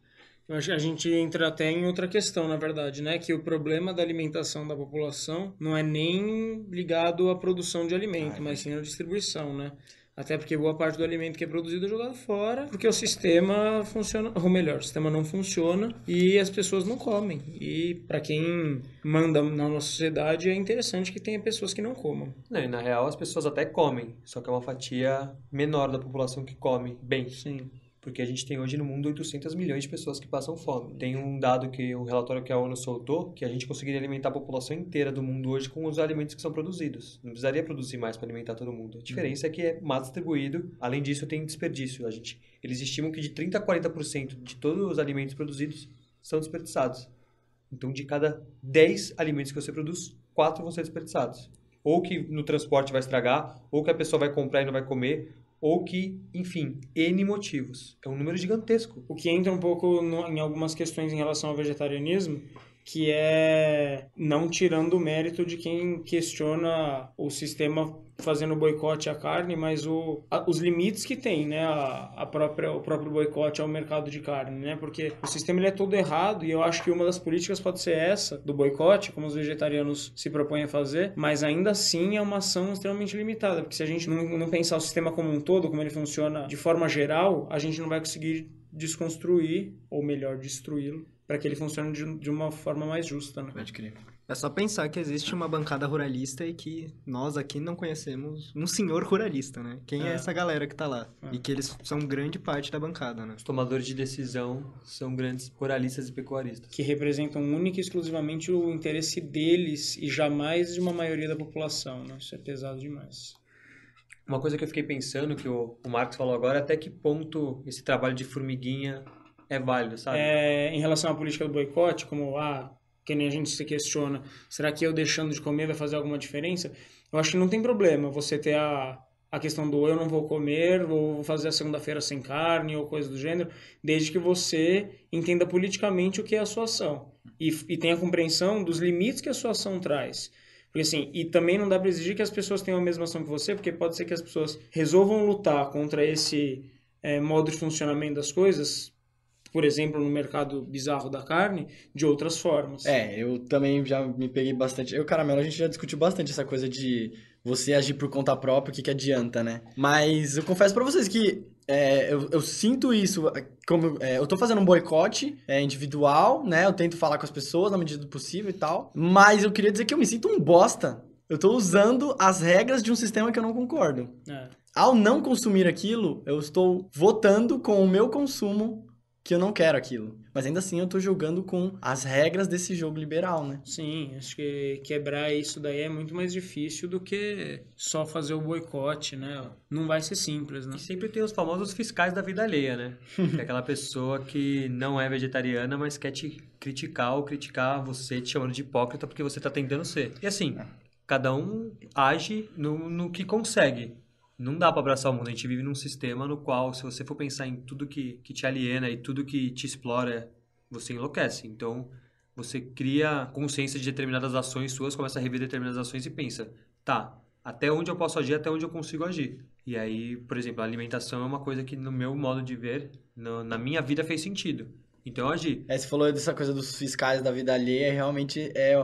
acho que a gente entra até em outra questão, na verdade, né? Que o problema da alimentação da população não é nem ligado à produção de alimento, ah, é mas sim à distribuição, né? Até porque boa parte do alimento que é produzido é jogado fora, porque o sistema funciona, ou melhor, o sistema não funciona e as pessoas não comem. E para quem manda na nossa sociedade é interessante que tenha pessoas que não comam. Não, e na real as pessoas até comem, só que é uma fatia menor da população que come bem. Sim porque a gente tem hoje no mundo 800 milhões de pessoas que passam fome. Tem um dado que o relatório que a ONU soltou, que a gente conseguiria alimentar a população inteira do mundo hoje com os alimentos que são produzidos. Não precisaria produzir mais para alimentar todo mundo. A diferença uhum. é que é mais distribuído. Além disso, tem desperdício. A gente, eles estimam que de 30 a 40% de todos os alimentos produzidos são desperdiçados. Então, de cada 10 alimentos que você produz, 4 vão ser desperdiçados. Ou que no transporte vai estragar, ou que a pessoa vai comprar e não vai comer, ou que, enfim, N motivos. É um número gigantesco. O que entra um pouco no, em algumas questões em relação ao vegetarianismo, que é não tirando o mérito de quem questiona o sistema fazendo boicote à carne, mas o, a, os limites que tem, né, a, a, própria, o próprio boicote ao mercado de carne, né, porque o sistema ele é todo errado e eu acho que uma das políticas pode ser essa, do boicote, como os vegetarianos se propõem a fazer, mas ainda assim é uma ação extremamente limitada, porque se a gente não, não pensar o sistema como um todo, como ele funciona de forma geral, a gente não vai conseguir desconstruir, ou melhor, destruí-lo, para que ele funcione de, de uma forma mais justa. Né? Pode crer. É só pensar que existe uma bancada ruralista e que nós aqui não conhecemos um senhor ruralista, né? Quem é, é essa galera que tá lá? É. E que eles são grande parte da bancada, né? Os tomadores de decisão são grandes ruralistas e pecuaristas. Que representam única e exclusivamente o interesse deles e jamais de uma maioria da população, né? Isso é pesado demais. Uma coisa que eu fiquei pensando, que o, o Marcos falou agora, até que ponto esse trabalho de formiguinha é válido, sabe? É, em relação à política do boicote, como a ah, que nem a gente se questiona, será que eu deixando de comer vai fazer alguma diferença? Eu acho que não tem problema você ter a, a questão do eu não vou comer, vou fazer a segunda-feira sem carne ou coisa do gênero, desde que você entenda politicamente o que é a sua ação e, e tenha compreensão dos limites que a sua ação traz. Porque assim, e também não dá para exigir que as pessoas tenham a mesma ação que você, porque pode ser que as pessoas resolvam lutar contra esse é, modo de funcionamento das coisas por exemplo, no mercado bizarro da carne, de outras formas. É, eu também já me peguei bastante. Eu, caramelo, a gente já discutiu bastante essa coisa de você agir por conta própria, o que, que adianta, né? Mas eu confesso para vocês que é, eu, eu, sinto isso, é, como é, eu tô fazendo um boicote é, individual, né? Eu tento falar com as pessoas na medida do possível e tal. Mas eu queria dizer que eu me sinto um bosta. Eu tô usando as regras de um sistema que eu não concordo. É. Ao não consumir aquilo, eu estou votando com o meu consumo que eu não quero aquilo. Mas ainda assim eu tô jogando com as regras desse jogo liberal, né? Sim, acho que quebrar isso daí é muito mais difícil do que só fazer o boicote, né? Não vai ser simples, né? E sempre tem os famosos fiscais da vida alheia, né? Que é aquela pessoa que não é vegetariana, mas quer te criticar ou criticar você te chamando de hipócrita porque você tá tentando ser. E assim, é. cada um age no, no que consegue não dá para abraçar o mundo. A gente vive num sistema no qual, se você for pensar em tudo que, que te aliena e tudo que te explora, você enlouquece. Então, você cria consciência de determinadas ações suas, começa a rever determinadas ações e pensa, tá, até onde eu posso agir, até onde eu consigo agir. E aí, por exemplo, a alimentação é uma coisa que, no meu modo de ver, no, na minha vida fez sentido. Então, eu agi. É, você falou dessa coisa dos fiscais da vida alheia, realmente é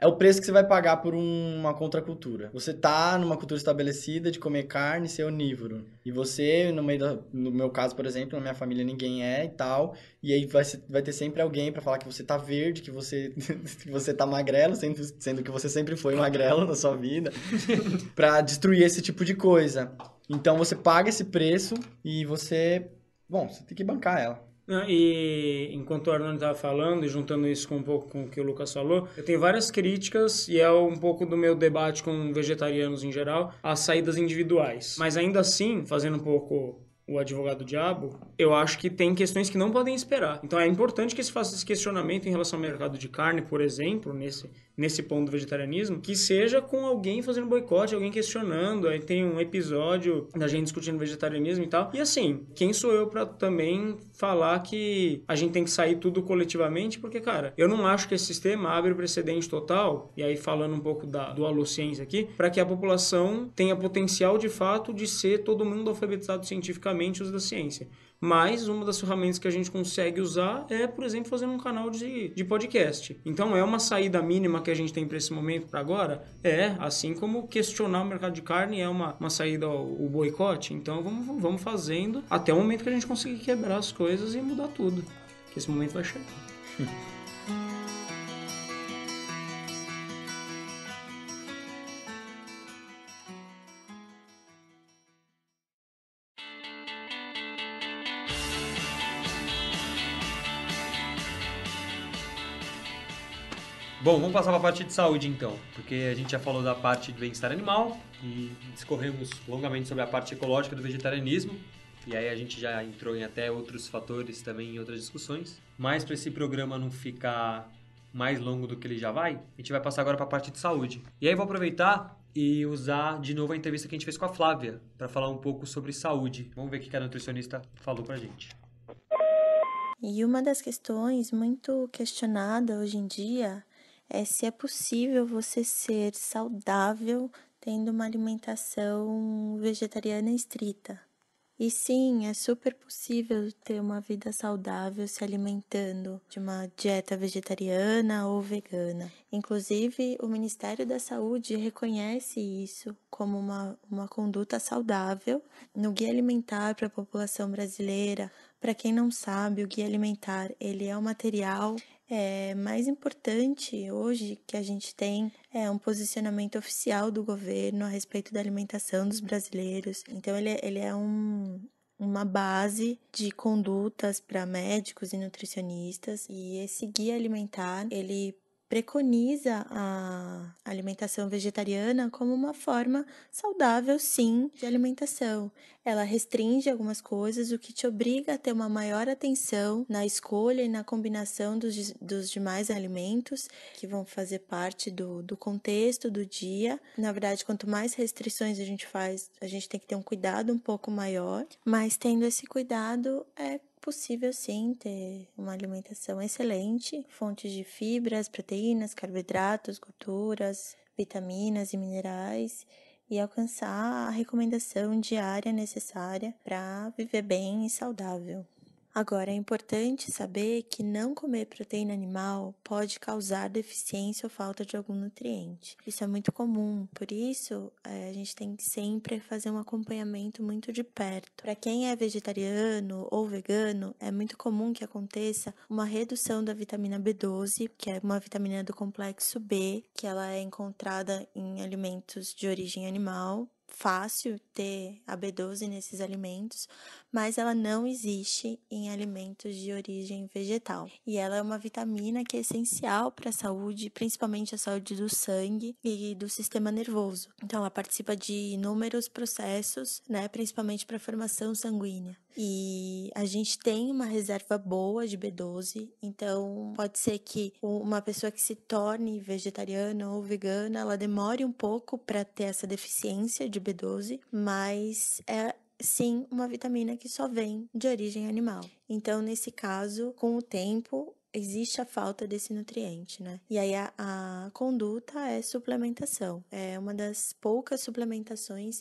é o preço que você vai pagar por uma contracultura. Você tá numa cultura estabelecida de comer carne, ser onívoro. E você, no meio da, no meu caso, por exemplo, na minha família ninguém é e tal. E aí vai, vai ter sempre alguém para falar que você tá verde, que você, que você tá magrelo, sendo, sendo que você sempre foi magrelo na sua vida, para destruir esse tipo de coisa. Então você paga esse preço e você, bom, você tem que bancar ela. E enquanto o Arnon estava falando, e juntando isso com um pouco com o que o Lucas falou, eu tenho várias críticas, e é um pouco do meu debate com vegetarianos em geral, as saídas individuais. Mas ainda assim, fazendo um pouco o advogado diabo, eu acho que tem questões que não podem esperar. Então é importante que se faça esse questionamento em relação ao mercado de carne, por exemplo, nesse nesse ponto do vegetarianismo, que seja com alguém fazendo boicote, alguém questionando. Aí tem um episódio da gente discutindo vegetarianismo e tal. E assim, quem sou eu para também falar que a gente tem que sair tudo coletivamente? Porque, cara, eu não acho que esse sistema abre o precedente total, e aí falando um pouco da, do alociência aqui, para que a população tenha potencial de fato de ser todo mundo alfabetizado cientificamente, uso da ciência. Mas uma das ferramentas que a gente consegue usar é, por exemplo, fazer um canal de, de podcast. Então é uma saída mínima que a gente tem para esse momento, para agora? É, assim como questionar o mercado de carne é uma, uma saída o boicote. Então vamos, vamos fazendo até o momento que a gente conseguir quebrar as coisas e mudar tudo. Que esse momento vai chegar. Bom, vamos passar para a parte de saúde então, porque a gente já falou da parte do bem-estar animal e discorremos longamente sobre a parte ecológica do vegetarianismo. E aí a gente já entrou em até outros fatores também em outras discussões. Mas para esse programa não ficar mais longo do que ele já vai, a gente vai passar agora para a parte de saúde. E aí vou aproveitar e usar de novo a entrevista que a gente fez com a Flávia para falar um pouco sobre saúde. Vamos ver o que a nutricionista falou para a gente. E uma das questões muito questionada hoje em dia é se é possível você ser saudável tendo uma alimentação vegetariana estrita. E sim, é super possível ter uma vida saudável se alimentando de uma dieta vegetariana ou vegana. Inclusive, o Ministério da Saúde reconhece isso como uma, uma conduta saudável no Guia Alimentar para a População Brasileira. Para quem não sabe, o Guia Alimentar ele é um material é mais importante hoje que a gente tem é um posicionamento oficial do governo a respeito da alimentação dos brasileiros. Então ele, é, ele é um, uma base de condutas para médicos e nutricionistas e esse guia alimentar ele preconiza a alimentação vegetariana como uma forma saudável, sim, de alimentação. Ela restringe algumas coisas, o que te obriga a ter uma maior atenção na escolha e na combinação dos, dos demais alimentos que vão fazer parte do, do contexto do dia. Na verdade, quanto mais restrições a gente faz, a gente tem que ter um cuidado um pouco maior, mas tendo esse cuidado é possível sim ter uma alimentação excelente, fontes de fibras, proteínas, carboidratos, gorduras, vitaminas e minerais e alcançar a recomendação diária necessária para viver bem e saudável. Agora, é importante saber que não comer proteína animal pode causar deficiência ou falta de algum nutriente. Isso é muito comum, por isso eh, a gente tem que sempre fazer um acompanhamento muito de perto. Para quem é vegetariano ou vegano, é muito comum que aconteça uma redução da vitamina B12, que é uma vitamina do complexo B, que ela é encontrada em alimentos de origem animal, fácil ter a B12 nesses alimentos, mas ela não existe em alimentos de origem vegetal. E ela é uma vitamina que é essencial para a saúde, principalmente a saúde do sangue e do sistema nervoso. Então ela participa de inúmeros processos, né, principalmente para a formação sanguínea. E a gente tem uma reserva boa de B12, então pode ser que uma pessoa que se torne vegetariana ou vegana, ela demore um pouco para ter essa deficiência de B12, mas é sim uma vitamina que só vem de origem animal. Então, nesse caso, com o tempo, existe a falta desse nutriente, né? E aí a, a, conduta é suplementação. É uma das poucas suplementações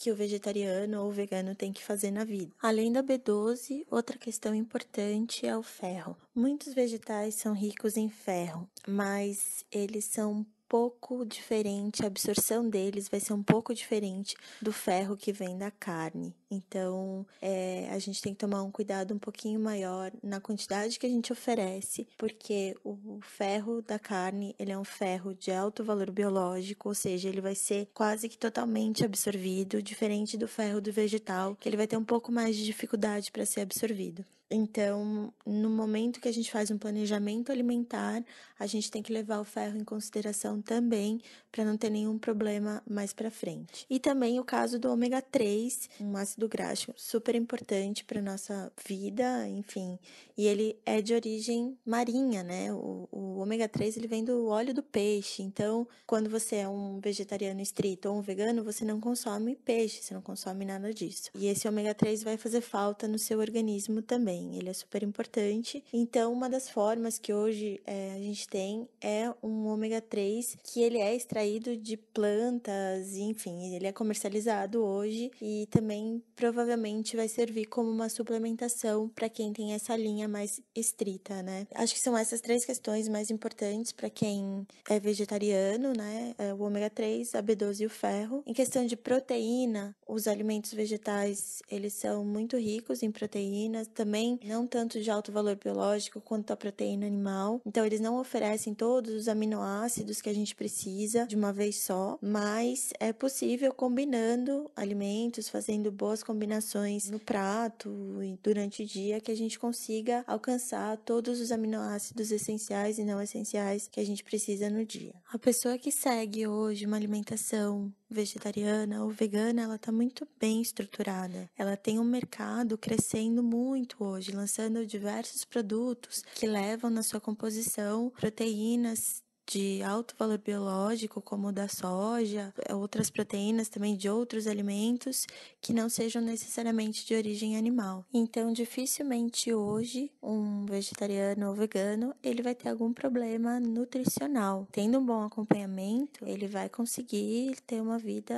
que o vegetariano ou o vegano tem que fazer na vida. Além da B12, outra questão importante é o ferro. Muitos vegetais são ricos em ferro, mas eles são pouco diferente, a absorção deles vai ser um pouco diferente do ferro que vem da carne. Então, é, a gente tem que tomar um cuidado um pouquinho maior na quantidade que a gente oferece, porque o ferro da carne, ele é um ferro de alto valor biológico, ou seja, ele vai ser quase que totalmente absorvido, diferente do ferro do vegetal, que ele vai ter um pouco mais de dificuldade para ser absorvido. Então, no momento que a gente faz um planejamento alimentar, a gente tem que levar o ferro em consideração também para não ter nenhum problema mais para frente. E também o caso do ômega 3, um ácido graxo super importante para nossa vida, enfim, e ele é de origem marinha, né? O, o ômega 3 ele vem do óleo do peixe. Então, quando você é um vegetariano estrito ou um vegano, você não consome peixe, você não consome nada disso. E esse ômega 3 vai fazer falta no seu organismo também também, ele é super importante. Então, uma das formas que hoje é, a gente tem é um ômega 3 que ele é extraído de plantas, enfim, ele é comercializado hoje e também provavelmente vai servir como uma suplementação para quem tem essa linha mais estrita, né? Acho que são essas três questões mais importantes para quem é vegetariano, né? É o ômega 3, a B12 e o ferro. Em questão de proteína, os alimentos vegetais, eles são muito ricos em proteínas, também não tanto de alto valor biológico quanto a proteína animal. Então, eles não oferecem todos os aminoácidos que a gente precisa de uma vez só, mas é possível combinando alimentos, fazendo boas combinações no prato e durante o dia que a gente consiga alcançar todos os aminoácidos essenciais e não essenciais que a gente precisa no dia. A pessoa que segue hoje uma alimentação vegetariana ou vegana, ela está muito bem estruturada. Ela tem um mercado crescendo muito hoje, lançando diversos produtos que levam na sua composição proteínas de alto valor biológico, como o da soja, eh, outras proteínas também de outros alimentos que não sejam necessariamente de origem animal. Então, dificilmente hoje um vegetariano ou vegano ele vai ter algum problema nutricional. Tendo um bom acompanhamento, ele vai conseguir ter uma vida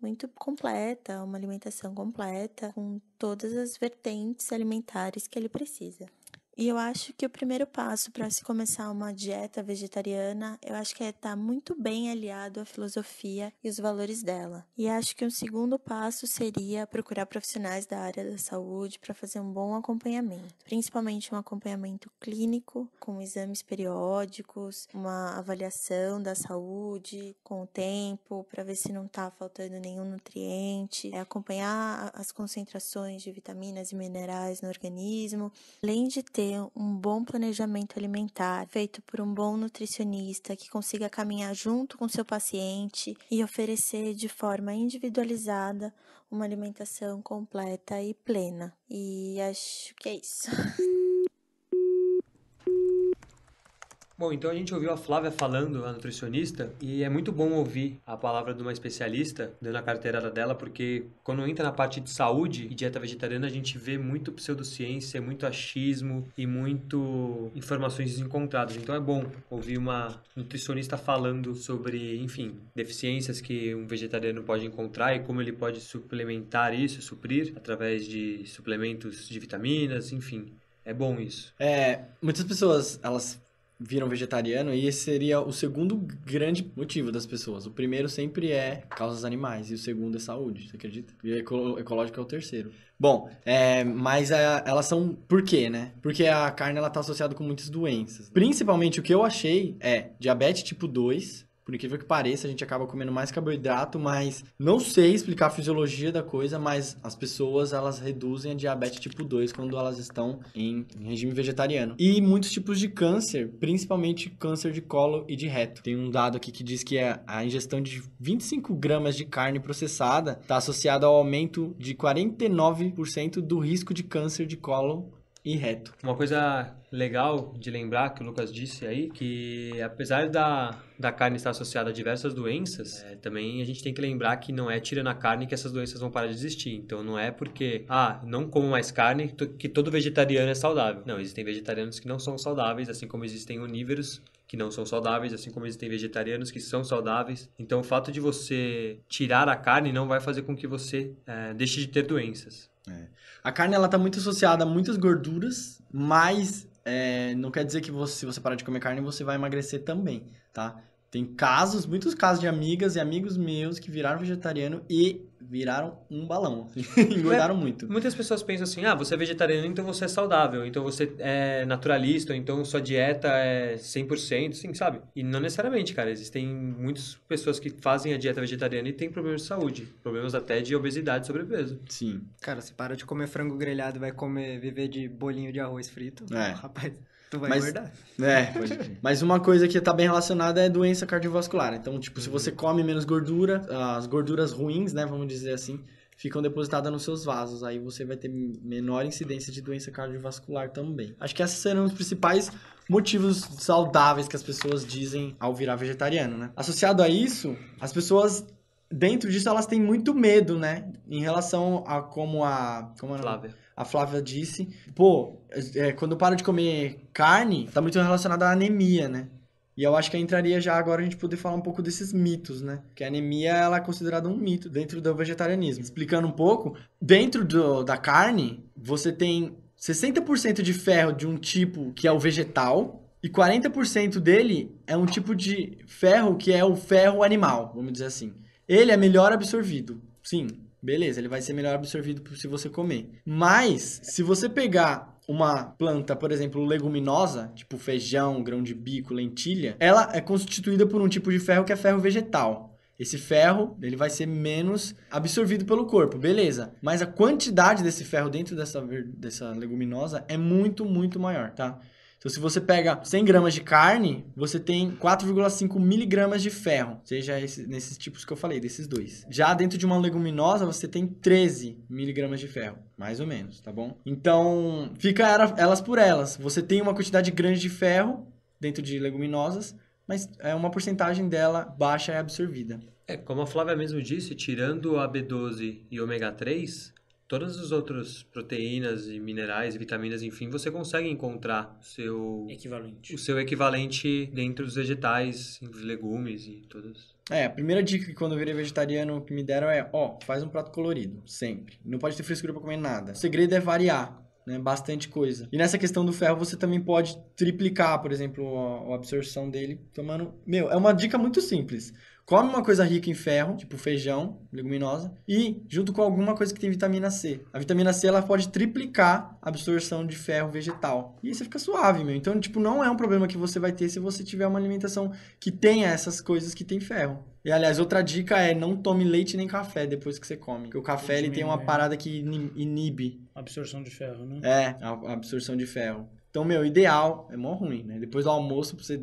muito completa, uma alimentação completa, com todas as vertentes alimentares que ele precisa. E eu acho que o primeiro passo para se começar uma dieta vegetariana, eu acho que é estar tá muito bem aliado à filosofia e os valores dela. E acho que um segundo passo seria procurar profissionais da área da saúde para fazer um bom acompanhamento, principalmente um acompanhamento clínico, com exames periódicos, uma avaliação da saúde com o tempo, para ver se não está faltando nenhum nutriente, é acompanhar as concentrações de vitaminas e minerais no organismo, além de ter ter um bom planejamento alimentar feito por um bom nutricionista que consiga caminhar junto com seu paciente e oferecer de forma individualizada uma alimentação completa e plena. E acho que é isso. Bom, então a gente ouviu a Flávia falando, a nutricionista, e é muito bom ouvir a palavra de uma especialista dando a carteirada dela, porque quando entra na parte de saúde e dieta vegetariana, a gente vê muito pseudociência, muito achismo e muito informações desencontradas. Então é bom ouvir uma nutricionista falando sobre, enfim, deficiências que um vegetariano pode encontrar e como ele pode suplementar isso, suprir, através de suplementos de vitaminas, enfim. É bom isso. É, muitas pessoas, elas viram vegetariano e esse seria o segundo grande motivo das pessoas. O primeiro sempre é causas animais e o segundo é saúde, você acredita? E eco ecológico é o terceiro. Bom, é, mas a, é, elas são por quê, né? Porque a carne ela tá associada com muitas doenças. Principalmente o que eu achei é diabetes tipo 2, por incrível que pareça, a gente acaba comendo mais carboidrato, mas não sei explicar a fisiologia da coisa, mas as pessoas elas reduzem a diabetes tipo 2 quando elas estão em, regime vegetariano. E muitos tipos de câncer, principalmente câncer de colo e de reto. Tem um dado aqui que diz que a, é a ingestão de 25 gramas de carne processada está associada ao aumento de 49% do risco de câncer de colo e reto. Uma coisa legal de lembrar que o Lucas disse aí, que apesar da, da carne estar associada a diversas doenças, é, também a gente tem que lembrar que não é tirando a carne que essas doenças vão parar de existir. Então não é porque, ah, não como mais carne, que todo vegetariano é saudável. Não, existem vegetarianos que não são saudáveis, assim como existem onívoros que não são saudáveis, assim como existem vegetarianos que são saudáveis. Então, o fato de você tirar a carne não vai fazer com que você é, deixe de ter doenças. É. A carne, ela tá muito associada a muitas gorduras, mas é, não quer dizer que você, se você parar de comer carne, você vai emagrecer também, tá? Tem casos, muitos casos de amigas e amigos meus que viraram vegetariano e viraram um balão. Assim, engordaram é, muito. Muitas pessoas pensam assim: ah, você é vegetariano, então você é saudável, então você é naturalista, então sua dieta é 100%, sim, sabe? E não necessariamente, cara. Existem muitas pessoas que fazem a dieta vegetariana e têm problemas de saúde, problemas até de obesidade e sobrepeso. Sim. Cara, você para de comer frango grelhado e vai comer, viver de bolinho de arroz frito. É. Rapaz. Tu vai mas, engordar. É, pode. mas uma coisa que tá bem relacionada é doença cardiovascular. Então, tipo, se você uhum. come menos gordura, as gorduras ruins, né, vamos dizer assim, ficam depositadas nos seus vasos. Aí você vai ter menor incidência de doença cardiovascular também. Acho que esses serão os principais motivos saudáveis que as pessoas dizem ao virar vegetariano, né? Associado a isso, as pessoas dentro disso elas têm muito medo, né, em relação a como a como a, Flávia a Flávia disse, pô, é, quando paro de comer carne, tá muito relacionado à anemia, né? E eu acho que entraria já agora a gente poder falar um pouco desses mitos, né? Que a anemia ela é considerada um mito dentro do vegetarianismo. Explicando um pouco, dentro do, da carne, você tem 60% de ferro de um tipo que é o vegetal e 40% dele é um tipo de ferro que é o ferro animal, vamos dizer assim. Ele é melhor absorvido. Sim, beleza, ele vai ser melhor absorvido se você comer. Mas, se você pegar uma planta, por exemplo, leguminosa, tipo feijão, grão de bico, lentilha, ela é constituída por um tipo de ferro que é ferro vegetal. Esse ferro, ele vai ser menos absorvido pelo corpo, beleza. Mas a quantidade desse ferro dentro dessa, dessa leguminosa é muito, muito maior, tá? Então, se você pega 100 gramas de carne, você tem 4,5 miligramas de ferro, seja esse, nesses tipos que eu falei, desses dois. Já dentro de uma leguminosa, você tem 13 miligramas de ferro, mais ou menos, tá bom? Então, fica elas por elas. Você tem uma quantidade grande de ferro dentro de leguminosas, mas é uma porcentagem dela baixa é absorvida. É, como a Flávia mesmo disse, tirando a B12 e ômega 3, todas as outras proteínas e minerais, vitaminas, enfim, você consegue encontrar seu equivalente. o seu equivalente dentro dos vegetais, legumes e todas. É, a primeira dica que quando eu virei vegetariano que me deram é, ó, faz um prato colorido, sempre. Não pode ter frescura para comer nada. O segredo é variar. Né, bastante coisa. E nessa questão do ferro, você também pode triplicar, por exemplo, a, a absorção dele, tomando. Meu, é uma dica muito simples come uma coisa rica em ferro, tipo feijão, leguminosa, e junto com alguma coisa que tem vitamina C. A vitamina C ela pode triplicar a absorção de ferro vegetal. E aí você fica suave, meu. Então, tipo, não é um problema que você vai ter se você tiver uma alimentação que tenha essas coisas que tem ferro. E aliás, outra dica é não tome leite nem café depois que você come. Porque o café ele tem uma né? parada que inibe. Absorção de ferro, né? É, a absorção de ferro. Então, meu, ideal é mó ruim, né? Depois do almoço, pra você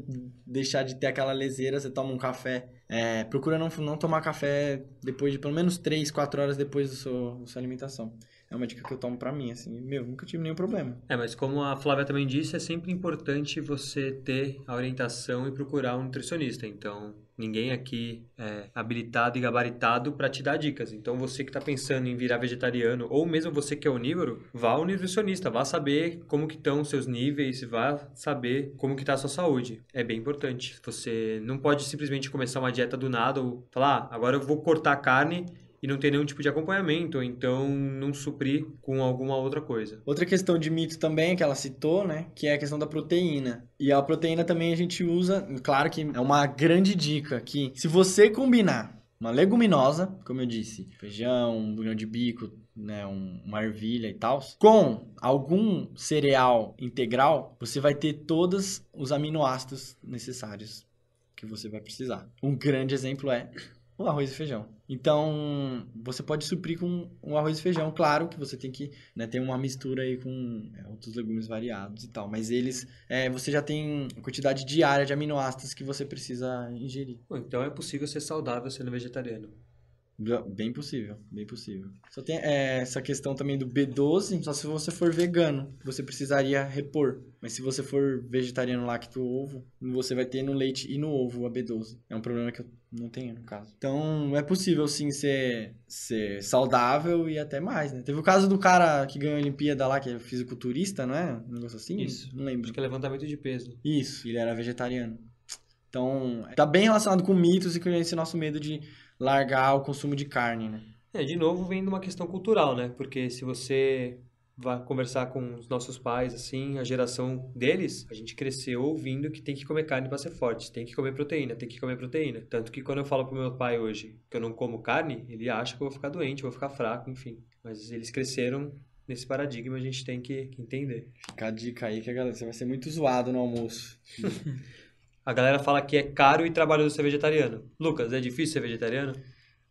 deixar de ter aquela leseira, você toma um café é, procura não, não tomar café depois de pelo menos 3, 4 horas depois da sua, sua alimentação. É uma dica que eu tomo para mim, assim, meu, nunca tive nenhum problema. É, mas como a Flávia também disse, é sempre importante você ter a orientação e procurar um nutricionista. Então, Ninguém aqui é habilitado e gabaritado para te dar dicas. Então, você que está pensando em virar vegetariano, ou mesmo você que é onívoro, vá ao nutricionista, vá saber como que estão seus níveis, vá saber como que está a sua saúde. É bem importante. Você não pode simplesmente começar uma dieta do nada ou falar, ah, agora eu vou cortar a carne e não ter nenhum tipo de acompanhamento, ou então não suprir com alguma outra coisa. Outra questão de mito também que ela citou, né, que é a questão da proteína. E a proteína também a gente usa, claro que é uma grande dica que se você combinar uma leguminosa, como eu disse, feijão, um grão de bico, né, um, uma ervilha e tal, com algum cereal integral, você vai ter todos os aminoácidos necessários que você vai precisar. Um grande exemplo é o arroz e feijão. Então, você pode suprir com um arroz e feijão. Claro que você tem que né, ter uma mistura aí com é, outros legumes variados e tal. Mas eles, é, você já tem a quantidade diária de aminoácidos que você precisa ingerir. Então, é possível ser saudável sendo vegetariano. Bem possível, bem possível. Só tem é, essa questão também do B12, só se você for vegano, você precisaria repor. Mas se você for vegetariano lacto ovo, você vai ter no leite e no ovo a B12. É um problema que eu não tenho, no caso. Então, é possível sim ser, ser saudável e até mais, né? Teve o caso do cara que ganhou a Olimpíada lá, que é fisiculturista, não é? Um negócio assim? Isso. Não lembro. Acho que é levantamento de peso. Isso, ele era vegetariano. Então, tá bem relacionado com mitos e com esse nosso medo de largar o consumo de carne, né? É, de novo vem de uma questão cultural, né? Porque se você vai conversar com os nossos pais, assim, a geração deles, a gente cresceu ouvindo que tem que comer carne para ser forte, tem que comer proteína, tem que comer proteína. Tanto que quando eu falo pro meu pai hoje que eu não como carne, ele acha que eu vou ficar doente, vou ficar fraco, enfim. Mas eles cresceram nesse paradigma, a gente tem que, entender. Fica a dica aí que a galera, você vai ser muito zoado no almoço. A galera fala que é caro e trabalhoso ser vegetariano. Lucas, é difícil ser vegetariano?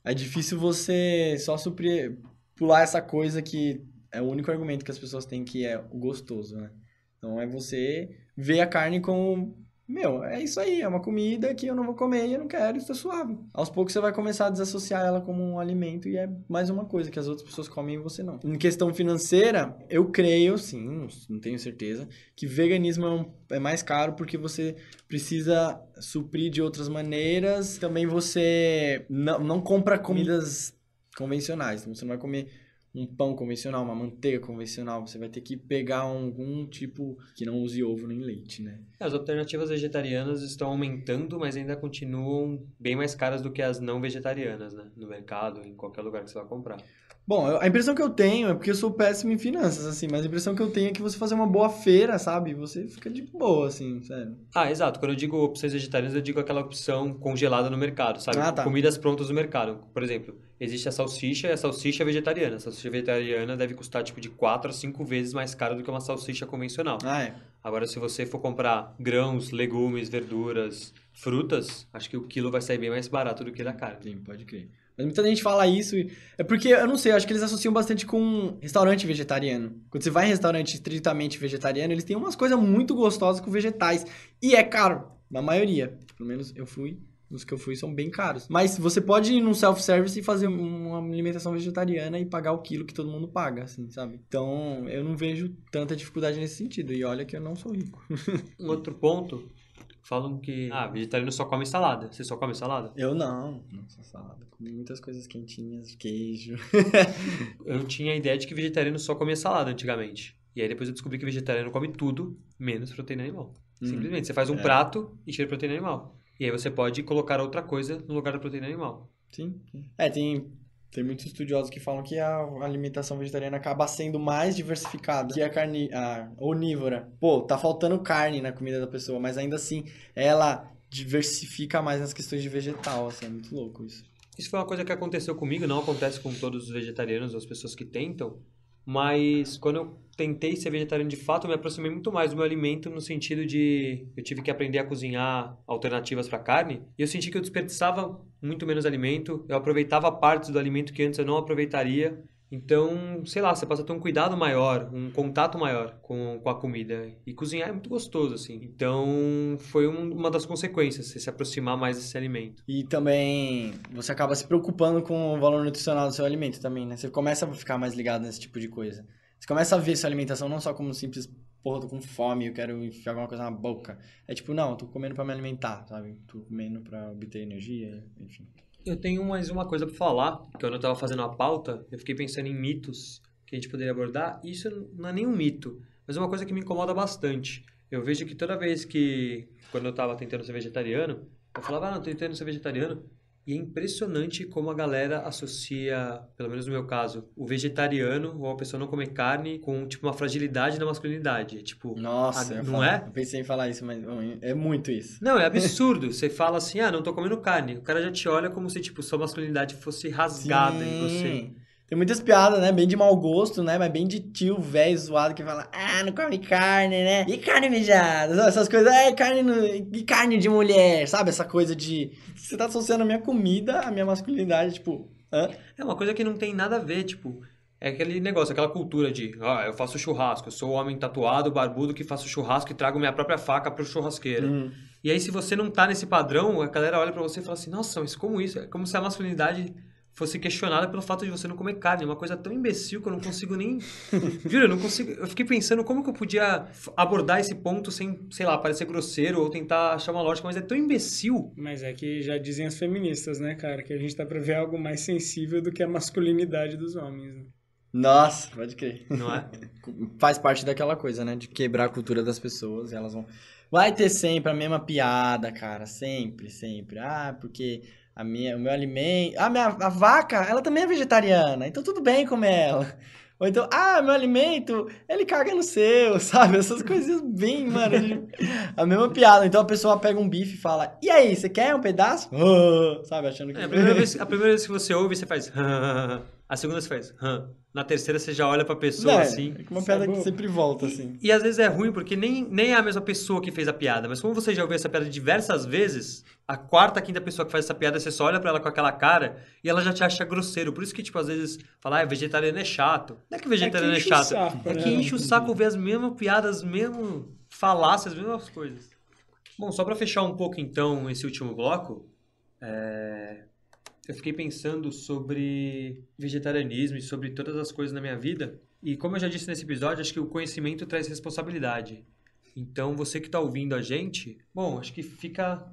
É difícil você só suprir, pular essa coisa que é o único argumento que as pessoas têm que é o gostoso, né? Então é você ver a carne como meu, é isso aí, é uma comida que eu não vou comer e eu não quero, está suave. Aos poucos você vai começar a desassociar ela como um alimento e é mais uma coisa que as outras pessoas comem e você não. Em questão financeira, eu creio, sim, não tenho certeza, que veganismo é, um, é mais caro porque você precisa suprir de outras maneiras. Também você não, não compra comidas convencionais, então você não vai comer um pão convencional, uma manteiga convencional. Você vai ter que pegar algum tipo que não use ovo nem leite, né? É, as alternativas vegetarianas estão aumentando, mas ainda continuam bem mais caras do que as não vegetarianas, né? No mercado, em qualquer lugar que você vá comprar. Bom, a impressão que eu tenho é porque eu sou péssimo em finanças, assim, mas a impressão que eu tenho é que você fazer uma boa feira, sabe? Você fica de boa, assim, sério. Ah, exato. Quando eu digo opções vegetarianas, eu digo aquela opção congelada no mercado, sabe? Ah, tá. Comidas prontas no mercado. Por exemplo, existe a salsicha e a salsicha é vegetariana. A salsicha vegetariana deve custar, tipo, de 4 a 5 vezes mais caro do que uma salsicha convencional. Ah, é. Agora, se você for comprar grãos, legumes, verduras, frutas, acho que o quilo vai sair bem mais barato do que da carne. Sim, pode crer. Mas muita gente fala isso. E... É porque, eu não sei, eu acho que eles associam bastante com restaurante vegetariano. Quando você vai em restaurante estritamente vegetariano, eles têm umas coisas muito gostosas com vegetais. E é caro, na maioria. Pelo menos eu fui os que eu fui são bem caros. Mas você pode ir num self-service e fazer uma alimentação vegetariana e pagar o quilo que todo mundo paga, assim, sabe? Então, eu não vejo tanta dificuldade nesse sentido. E olha que eu não sou rico. um outro ponto falam que, ah, vegetariano só come salada. Você só come salada? Eu não, não sou salada. Comi muitas coisas quentinhas, queijo. eu tinha a ideia de que vegetariano só comia salada antigamente. E aí depois eu descobri que vegetariano come tudo, menos proteína animal. Hum, Simplesmente, você faz um é. prato e cheira proteína animal. E aí você pode colocar outra coisa no lugar da proteína animal. Sim. É, tem tem muitos estudiosos que falam que a alimentação vegetariana acaba sendo mais diversificada que a carne a onívora. Pô, tá faltando carne na comida da pessoa, mas ainda assim ela diversifica mais nas questões de vegetal, assim, é muito louco isso. Isso foi uma coisa que aconteceu comigo, não acontece com todos os vegetarianos, as pessoas que tentam, mas quando eu tentei ser vegetariano de fato, eu me aproximei muito mais do meu alimento no sentido de eu tive que aprender a cozinhar alternativas para carne e eu senti que eu desperdiçava muito menos alimento, eu aproveitava partes do alimento que antes eu não aproveitaria então, sei lá, você passa a ter um cuidado maior, um contato maior com, com a comida. E cozinhar é muito gostoso, assim. Então, foi um, uma das consequências, você se aproximar mais desse alimento. E também, você acaba se preocupando com o valor nutricional do seu alimento também, né? Você começa a ficar mais ligado nesse tipo de coisa. Você começa a ver sua alimentação não só como simples, porra, tô com fome, eu quero enfiar alguma coisa na boca. É tipo, não, tô comendo para me alimentar, sabe? Tô comendo para obter energia, enfim. Eu tenho mais uma coisa para falar, que eu tava estava fazendo a pauta, eu fiquei pensando em mitos que a gente poderia abordar. Isso não é nenhum mito, mas é uma coisa que me incomoda bastante. Eu vejo que toda vez que, quando eu estava tentando ser vegetariano, eu falava, ah, não, tentando ser vegetariano, e é impressionante como a galera associa, pelo menos no meu caso, o vegetariano ou a pessoa não comer carne com, tipo, uma fragilidade na masculinidade. É, tipo, Nossa, a, não é? Eu pensei em falar isso, mas é muito isso. Não, é absurdo. você fala assim, ah, não tô comendo carne. O cara já te olha como se, tipo, sua masculinidade fosse rasgada Sim. em você. Tem muitas piadas, né? Bem de mau gosto, né? Mas bem de tio velho zoado que fala: Ah, não come carne, né? E carne mijada? Essas coisas, é carne, no... e carne de mulher, sabe? Essa coisa de. Você tá associando a minha comida à minha masculinidade, tipo. Hã? É uma coisa que não tem nada a ver, tipo. É aquele negócio, aquela cultura de, ah, eu faço churrasco, eu sou o homem tatuado, barbudo que faço churrasco e trago minha própria faca pro churrasqueiro. Hum. E aí, se você não tá nesse padrão, a galera olha para você e fala assim, nossa, mas como isso? É como se a masculinidade fosse questionada pelo fato de você não comer carne. É uma coisa tão imbecil que eu não consigo nem. Juro, eu não consigo. Eu fiquei pensando como que eu podia abordar esse ponto sem, sei lá, parecer grosseiro ou tentar achar uma lógica, mas é tão imbecil. Mas é que já dizem as feministas, né, cara, que a gente tá pra ver algo mais sensível do que a masculinidade dos homens, né? Nossa, pode crer. Não é? Faz parte daquela coisa, né? De quebrar a cultura das pessoas. e Elas vão. Vai ter sempre a mesma piada, cara. Sempre, sempre. Ah, porque a minha, o meu alimento. Ah, minha, a vaca, ela também é vegetariana, então tudo bem comer ela. Ou então, ah, meu alimento, ele caga no seu, sabe? Essas coisas bem, mano. a mesma piada. Então a pessoa pega um bife e fala, e aí, você quer um pedaço? sabe, achando que. É, a, primeira vez, a primeira vez que você ouve, você faz. A segunda você faz, hã. Na terceira você já olha pra pessoa é, assim. É uma piada é que sempre volta, assim. E, e, às vezes é ruim, porque nem, nem é a mesma pessoa que fez a piada. Mas como você já ouviu essa piada diversas vezes, a quarta, quinta pessoa que faz essa piada, você só olha pra ela com aquela cara e ela já te acha grosseiro. Por isso que, tipo, às vezes falar ah, vegetariano é chato. Não é que vegetariano é, é que é chato. Saco, é que né? enche o saco ver as mesmas piadas, as mesmas falácias, as mesmas coisas. Bom, só pra fechar um pouco então esse último bloco. É eu fiquei pensando sobre vegetarianismo e sobre todas as coisas na minha vida. E como eu já disse nesse episódio, acho que o conhecimento traz responsabilidade. Então, você que está ouvindo a gente, bom, acho que fica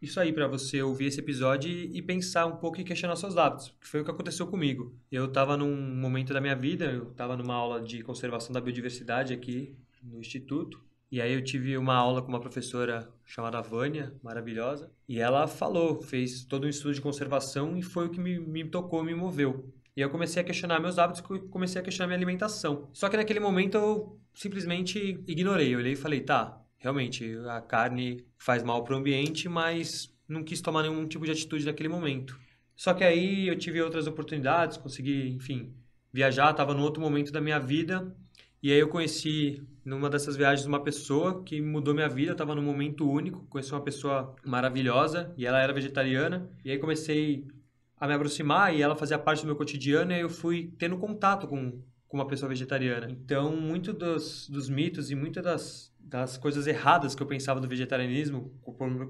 isso aí para você ouvir esse episódio e pensar um pouco e questionar seus hábitos, que foi o que aconteceu comigo. Eu estava num momento da minha vida, eu estava numa aula de conservação da biodiversidade aqui no instituto, e aí eu tive uma aula com uma professora chamada Vânia, maravilhosa, e ela falou, fez todo um estudo de conservação e foi o que me, me tocou, me moveu. E eu comecei a questionar meus hábitos, comecei a questionar minha alimentação. Só que naquele momento eu simplesmente ignorei, eu olhei e falei, tá, realmente a carne faz mal para o ambiente, mas não quis tomar nenhum tipo de atitude naquele momento. Só que aí eu tive outras oportunidades, consegui, enfim, viajar, estava num outro momento da minha vida, e aí eu conheci numa dessas viagens uma pessoa que mudou minha vida, eu num momento único, conheci uma pessoa maravilhosa e ela era vegetariana, e aí comecei a me aproximar e ela fazia parte do meu cotidiano e aí eu fui tendo contato com, com uma pessoa vegetariana. Então, muito dos, dos mitos e muitas das das coisas erradas que eu pensava do vegetarianismo,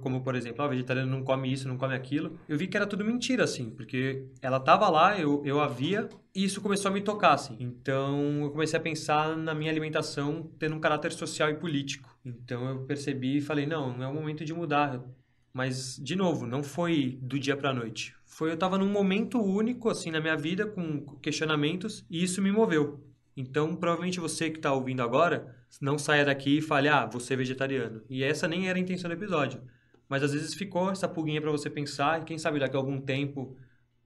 como, por exemplo, ah, o vegetariano não come isso, não come aquilo, eu vi que era tudo mentira, assim, porque ela tava lá, eu, eu a via, e isso começou a me tocar, assim. Então eu comecei a pensar na minha alimentação tendo um caráter social e político. Então eu percebi e falei, não, não é o momento de mudar. Mas, de novo, não foi do dia para a noite. Foi, eu estava num momento único, assim, na minha vida, com questionamentos, e isso me moveu. Então, provavelmente você que está ouvindo agora não saia daqui e fale, ah, você é vegetariano. E essa nem era a intenção do episódio. Mas às vezes ficou essa pulguinha para você pensar, e quem sabe daqui a algum tempo,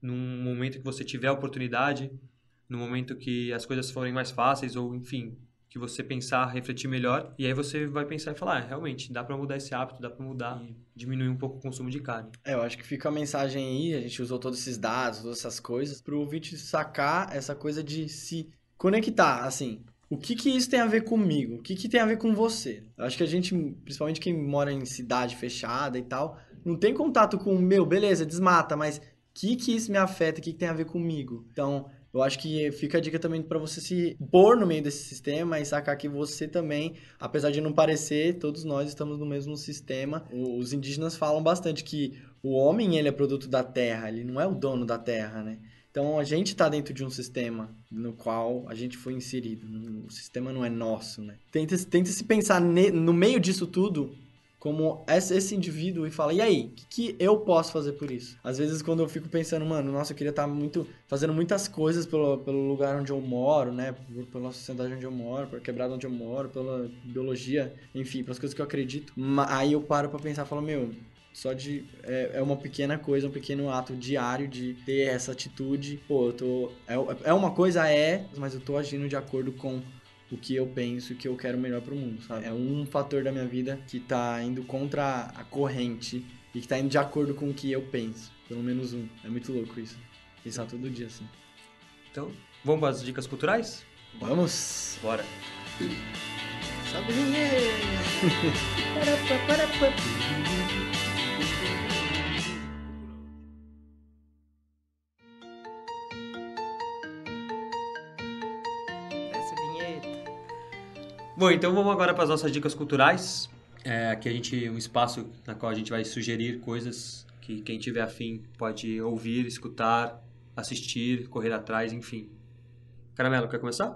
num momento que você tiver a oportunidade, no momento que as coisas forem mais fáceis, ou enfim, que você pensar, refletir melhor, e aí você vai pensar e falar, ah, realmente, dá para mudar esse hábito, dá para mudar e diminuir um pouco o consumo de carne. É, eu acho que fica a mensagem aí, a gente usou todos esses dados, todas essas coisas, para o ouvinte sacar essa coisa de se conectar, assim, o que, que isso tem a ver comigo? O que, que tem a ver com você? Eu acho que a gente, principalmente quem mora em cidade fechada e tal, não tem contato com o meu, beleza, desmata, mas o que, que isso me afeta? O que, que tem a ver comigo? Então, eu acho que fica a dica também para você se pôr no meio desse sistema e sacar que você também, apesar de não parecer, todos nós estamos no mesmo sistema. Os indígenas falam bastante que o homem ele é produto da terra, ele não é o dono da terra, né? Então a gente está dentro de um sistema no qual a gente foi inserido. O sistema não é nosso, né? Tenta, tenta se pensar ne, no meio disso tudo como esse indivíduo e fala, e aí, o que, que, eu posso fazer por isso? Às vezes quando eu fico pensando, mano, nossa, eu queria estar tá muito fazendo muitas coisas pelo, pelo lugar onde eu moro, né? Pela sociedade onde eu moro, pela quebrada onde eu moro, pela biologia, enfim, pelas coisas que eu acredito. Aí eu paro para pensar, falo, meu, só de. É, é, uma pequena coisa, um pequeno ato diário de ter essa atitude. Pô, eu tô. É, é uma coisa, é, mas eu tô agindo de acordo com o que eu penso, o que eu quero melhor pro mundo, sabe? É um fator da minha vida que tá indo contra a corrente e que tá indo de acordo com o que eu penso. Pelo menos um. É muito louco isso. Pensar todo dia assim. Então, vamos para as dicas culturais? Vamos! Bora! Salve! Bom, então vamos agora para as nossas dicas culturais. É, aqui a gente um espaço na qual a gente vai sugerir coisas que quem tiver afim pode ouvir, escutar, assistir, correr atrás, enfim. Caramelo, quer começar?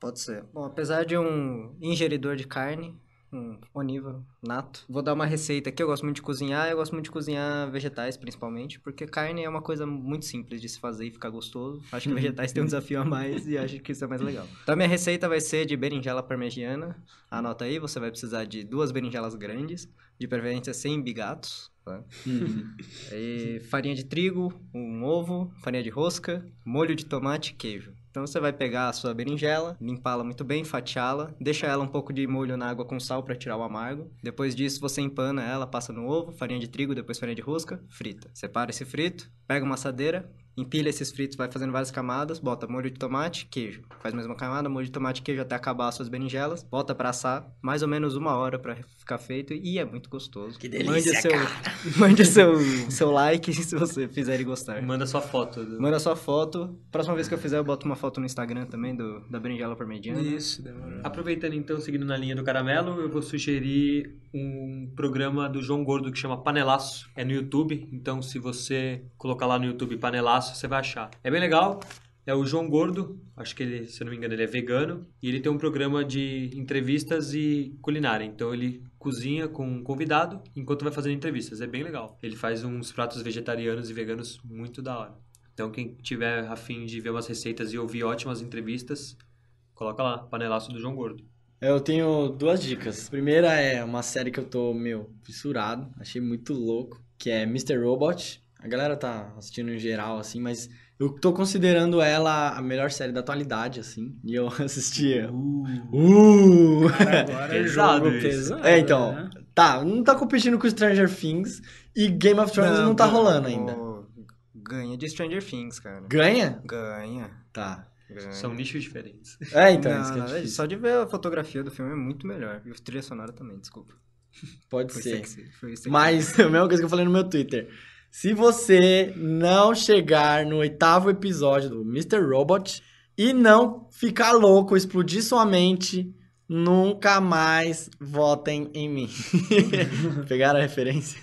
Pode ser. Bom, apesar de um ingeridor de carne, Hum, onívoro, nato. Vou dar uma receita aqui, eu gosto muito de cozinhar, eu gosto muito de cozinhar vegetais, principalmente, porque carne é uma coisa muito simples de se fazer e ficar gostoso. Acho que vegetais tem um desafio a mais e acho que isso é mais legal. Então, minha receita vai ser de berinjela parmegiana. Anota aí, você vai precisar de duas berinjelas grandes, de preferência sem bigatos, tá? Uhum. farinha de trigo, um ovo, farinha de rosca, molho de tomate, queijo. Então você vai pegar a sua berinjela, limpá-la muito bem, fatiá-la, deixa ela um pouco de molho na água com sal para tirar o amargo. Depois disso você empana ela, passa no ovo, farinha de trigo, depois farinha de rosca, frita. Separa esse frito, pega uma assadeira, empilha esses fritos, vai fazendo várias camadas, bota molho de tomate, queijo. Faz mais uma camada, molho de tomate, queijo até acabar as suas berinjelas, bota para assar, mais ou menos uma hora para ficar feito e é muito gostoso. Que delícia, mande seu, cara. Mande seu, seu like se você fizer e gostar. Manda sua foto. Do... Manda sua foto. Próxima vez que eu fizer, eu boto uma foto no Instagram também do, da berinjela por mediana. Isso, demorou. Aproveitando então, seguindo na linha do caramelo, eu vou sugerir um programa do João Gordo que chama Panelaço. É no YouTube, então se você colocar lá no YouTube Panelaço, você vai achar. É bem legal. É o João Gordo, acho que ele, se eu não me engano, ele é vegano, e ele tem um programa de entrevistas e culinária. Então ele cozinha com um convidado enquanto vai fazendo entrevistas. É bem legal. Ele faz uns pratos vegetarianos e veganos muito da hora. Então quem tiver afim de ver umas receitas e ouvir ótimas entrevistas, coloca lá, panelaço do João Gordo. Eu tenho duas dicas. A primeira é uma série que eu tô, meu, fissurado, achei muito louco, que é Mr. Robot. A galera tá assistindo em geral, assim, mas eu tô considerando ela a melhor série da atualidade, assim. E eu assistia. Uh! uh. Cara, agora é pesado, pesado. É, então. Né? Tá, não tá competindo com Stranger Things e Game of Thrones não, não tá rolando ainda. Ganha de Stranger Things, cara. Ganha? Ganha. Tá. Grande. São nichos diferentes. É, então, não, isso que é, é Só de ver a fotografia do filme é muito melhor. E o trilha sonora também, desculpa. Pode foi ser. Sexy, foi sexy. Mas, a mesma coisa que eu falei no meu Twitter. Se você não chegar no oitavo episódio do Mr. Robot e não ficar louco, explodir sua mente, nunca mais votem em mim. Pegaram a referência?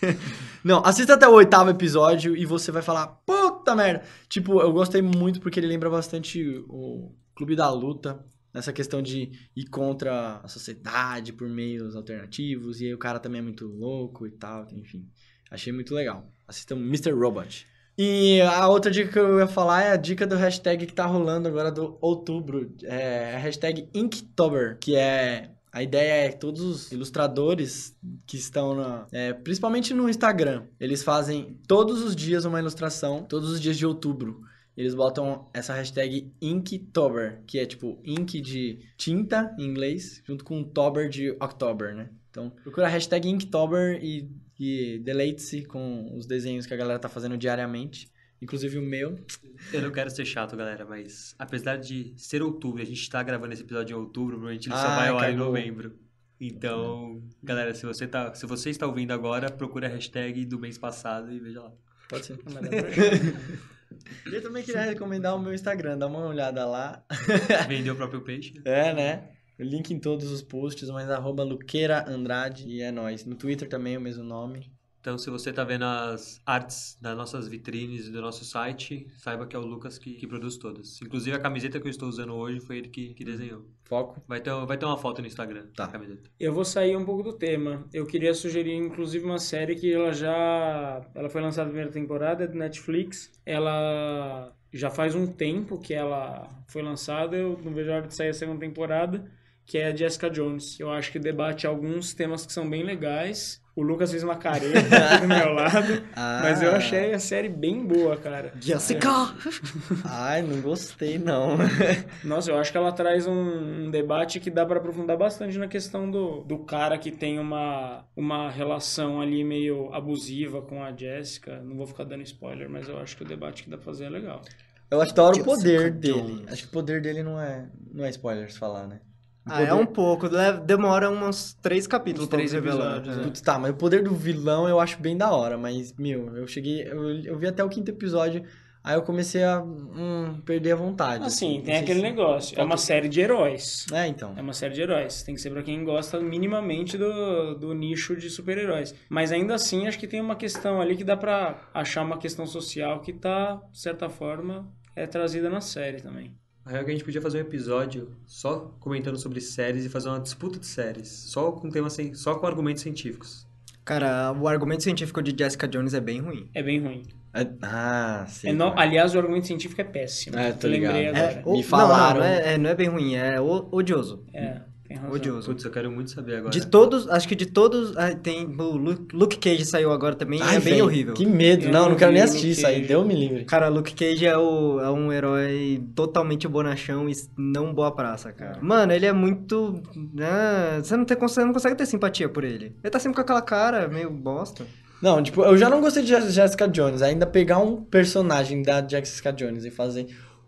Não, assista até o oitavo episódio e você vai falar, puta merda. Tipo, eu gostei muito porque ele lembra bastante o Clube da Luta, nessa questão de ir contra a sociedade por meios alternativos, e aí o cara também é muito louco e tal, enfim. Achei muito legal. Assistam Mr. Robot. E a outra dica que eu ia falar é a dica do hashtag que tá rolando agora do outubro. É a hashtag Inktober, que é a ideia é que todos os ilustradores que estão na, é, principalmente no Instagram, eles fazem todos os dias uma ilustração, todos os dias de outubro. Eles botam essa hashtag Inktober, que é tipo ink de tinta em inglês, junto com Tober de October, né? Então, procura a hashtag Inktober e, e deleite-se com os desenhos que a galera tá fazendo diariamente. Inclusive o meu. Eu não quero ser chato, galera, mas apesar de ser outubro, a gente está gravando esse episódio em outubro, provavelmente ele só ah, vai ao ar em novembro. Então, é. galera, se você, tá, se você está ouvindo agora, procura a hashtag do mês passado e veja lá. Pode ser. É Eu também queria recomendar o meu Instagram, dá uma olhada lá. Vendeu o próprio peixe. É, né? Link em todos os posts, mas arroba Luqueira Andrade e é nóis. No Twitter também é o mesmo nome. Então, se você está vendo as artes das nossas vitrines do nosso site, saiba que é o Lucas que, que, produz todas. Inclusive, a camiseta que eu estou usando hoje foi ele que, que hum. desenhou. Foco. Vai ter, vai ter uma foto no Instagram tá. camiseta. Eu vou sair um pouco do tema. Eu queria sugerir, inclusive, uma série que ela já... Ela foi lançada na primeira temporada, é do Netflix. Ela já faz um tempo que ela foi lançada. Eu não vejo a hora de sair a segunda temporada que é a Jessica Jones. Eu acho que debate alguns temas que são bem legais. O Lucas fez uma careta do meu lado, ah. mas eu ah. achei a série bem boa, cara. Jessica! É. Ai, não gostei, não. Nossa, eu acho que ela traz um, um debate que dá para aprofundar bastante na questão do, do cara que tem uma, uma relação ali meio abusiva com a Jessica. Não vou ficar dando spoiler, mas eu acho que o debate que dá pra fazer é legal. Eu acho da hora o poder dele. Acho que o poder dele não é, não é spoiler falar, né? poder... Ah, é um pouco. Né? Demora uns três capítulos uns três pra episódios. né? É. Tá, mas o poder do vilão eu acho bem da hora, mas, meu, eu cheguei. Eu, eu vi até o quinto episódio. Aí eu comecei a hum, perder a vontade. Ah, assim, tem aquele se... negócio. É uma série de heróis. É, então. É uma série de heróis. Tem que ser pra quem gosta minimamente do, do nicho de super-heróis. Mas ainda assim, acho que tem uma questão ali que dá pra achar uma questão social que tá, de certa forma, é trazida na série também. A real é que a gente podia fazer um episódio só comentando sobre séries e fazer uma disputa de séries, só com temas só com argumentos científicos. Cara, o argumento científico de Jessica Jones é bem ruim. É bem ruim. É, ah, sim. É no, aliás, o argumento científico é péssimo. É, tô ligado. É, me falaram. Não, não, é, é, não é bem ruim, é odioso. É. Odioso. Putz, eu quero muito saber agora. De todos, acho que de todos. tem. O Luke Cage saiu agora também é Ai, é bem véio, horrível. Que medo, eu não, não quero nem assistir isso aí, deu me livre. Cara, Luke Cage é, o, é um herói totalmente bonachão e não boa praça, cara. É. Mano, ele é muito. Né, você, não tem, você não consegue ter simpatia por ele. Ele tá sempre com aquela cara meio bosta. Não, tipo, eu já não gostei de Jessica Jones. Ainda pegar um personagem da Jessica Jones e fazer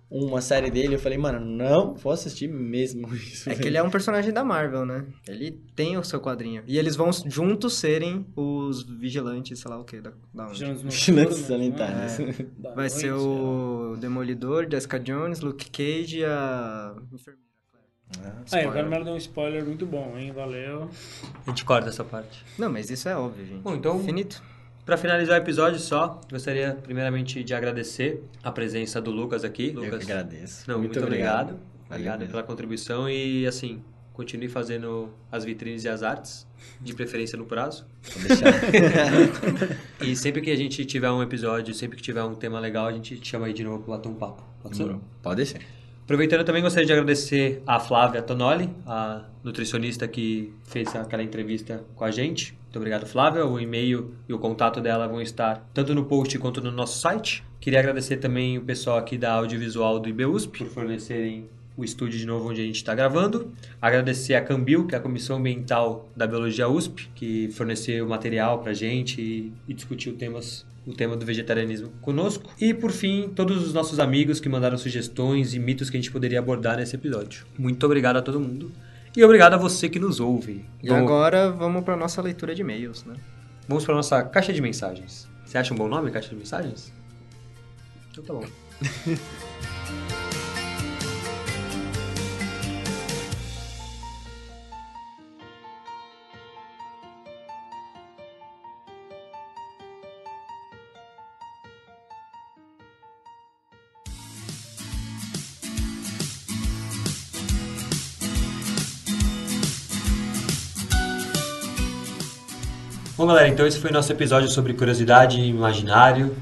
uma série dele, eu falei, mano, não vou assistir mesmo isso. É velho. que ele é um personagem da Marvel, né? Ele tem o seu quadrinho. E eles vão juntos serem os vigilantes, sei lá o que, da, da onde? Vigilantes né? sanitários. Né? É. Vai ser o é. Demolidor, Jessica Jones, Luke Cage e a enfermeira. Ah, é, ah eu um spoiler muito bom, hein? Valeu. A gente corta essa parte. Não, mas isso é óbvio, gente. Bom, então... Finito. Para finalizar o episódio só, gostaria primeiramente de agradecer a presença do Lucas aqui. Lucas, Eu que agradeço. Não, muito, muito obrigado. Obrigado, obrigado pela contribuição e assim, continue fazendo as vitrines e as artes, de preferência no prazo. Vou deixar. e sempre que a gente tiver um episódio, sempre que tiver um tema legal, a gente te chama aí de novo para bater um papo. Pode ser? Pode ser. Aproveitando, também gostaria de agradecer a Flávia Tonoli, a nutricionista que fez aquela entrevista com a gente. Muito obrigado, Flávia. O e-mail e o contato dela vão estar tanto no post quanto no nosso site. Queria agradecer também o pessoal aqui da audiovisual do IBUSP por fornecerem o estúdio de novo onde a gente está gravando. Agradecer a Cambil, que é a Comissão Ambiental da Biologia USP, que forneceu o material para a gente e, e discutiu temas o tema do vegetarianismo conosco. E por fim, todos os nossos amigos que mandaram sugestões e mitos que a gente poderia abordar nesse episódio. Muito obrigado a todo mundo. E obrigado a você que nos ouve. E então, agora vamos para nossa leitura de e-mails, né? Vamos para nossa caixa de mensagens. Você acha um bom nome, caixa de mensagens? Então tá bom. Bom, galera, então esse foi o nosso episódio sobre curiosidade e imaginário.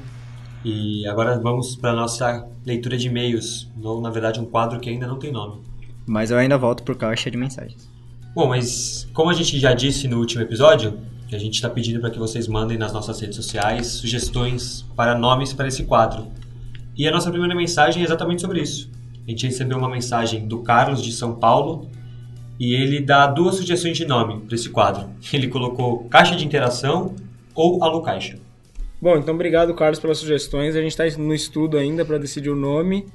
E agora vamos para a nossa leitura de e-mails, ou na verdade um quadro que ainda não tem nome. Mas eu ainda volto por caixa de mensagens. Bom, mas como a gente já disse no último episódio, a gente está pedindo para que vocês mandem nas nossas redes sociais sugestões para nomes para esse quadro. E a nossa primeira mensagem é exatamente sobre isso. A gente recebeu uma mensagem do Carlos de São Paulo e ele dá duas sugestões de nome para esse quadro. Ele colocou caixa de interação ou alucaixa. Bom, então obrigado, Carlos, pelas sugestões. A gente está no estudo ainda para decidir o nome.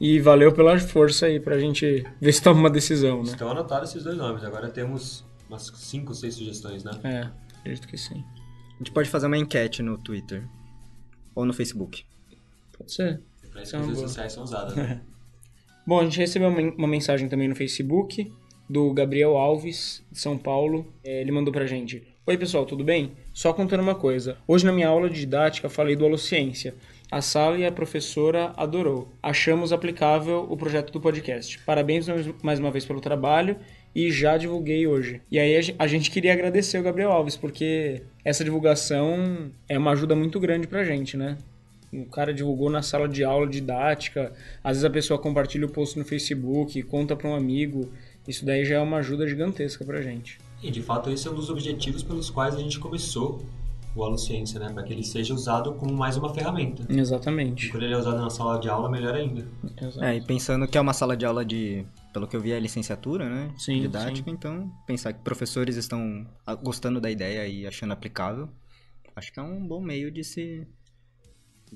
E valeu pela força aí para a gente ver se toma uma decisão, né? Estão anotados esses dois nomes. Agora temos umas 5, 6 sugestões, né? É, acredito que sim. A gente pode fazer uma enquete no Twitter ou no Facebook. Pode ser. É para isso que as então, redes sociais são usadas, né? Bom, a gente recebeu uma mensagem também no Facebook do Gabriel Alves, de São Paulo. É, ele mandou pra gente. Oi, pessoal, tudo bem? Só contando uma coisa. Hoje, na minha aula de didática, falei do Alociência. A sala e a professora adorou. Achamos aplicável o projeto do podcast. Parabéns mais uma vez pelo trabalho e já divulguei hoje. E aí a gente queria agradecer o Gabriel Alves, porque essa divulgação é uma ajuda muito grande pra gente, né? O cara divulgou na sala de aula didática, às vezes a pessoa compartilha o post no Facebook, conta para um amigo. Isso daí já é uma ajuda gigantesca para a gente. E de fato esse é um dos objetivos pelos quais a gente começou o AluCiência, né? Para que ele seja usado como mais uma ferramenta. Exatamente. E quando ele é usado na sala de aula, melhor ainda. Exato. É, e pensando que é uma sala de aula de, pelo que eu vi, é licenciatura, né? Sim, Didática, sim. então pensar que professores estão ah, gostando da ideia e achando aplicável, acho que é um bom meio de se,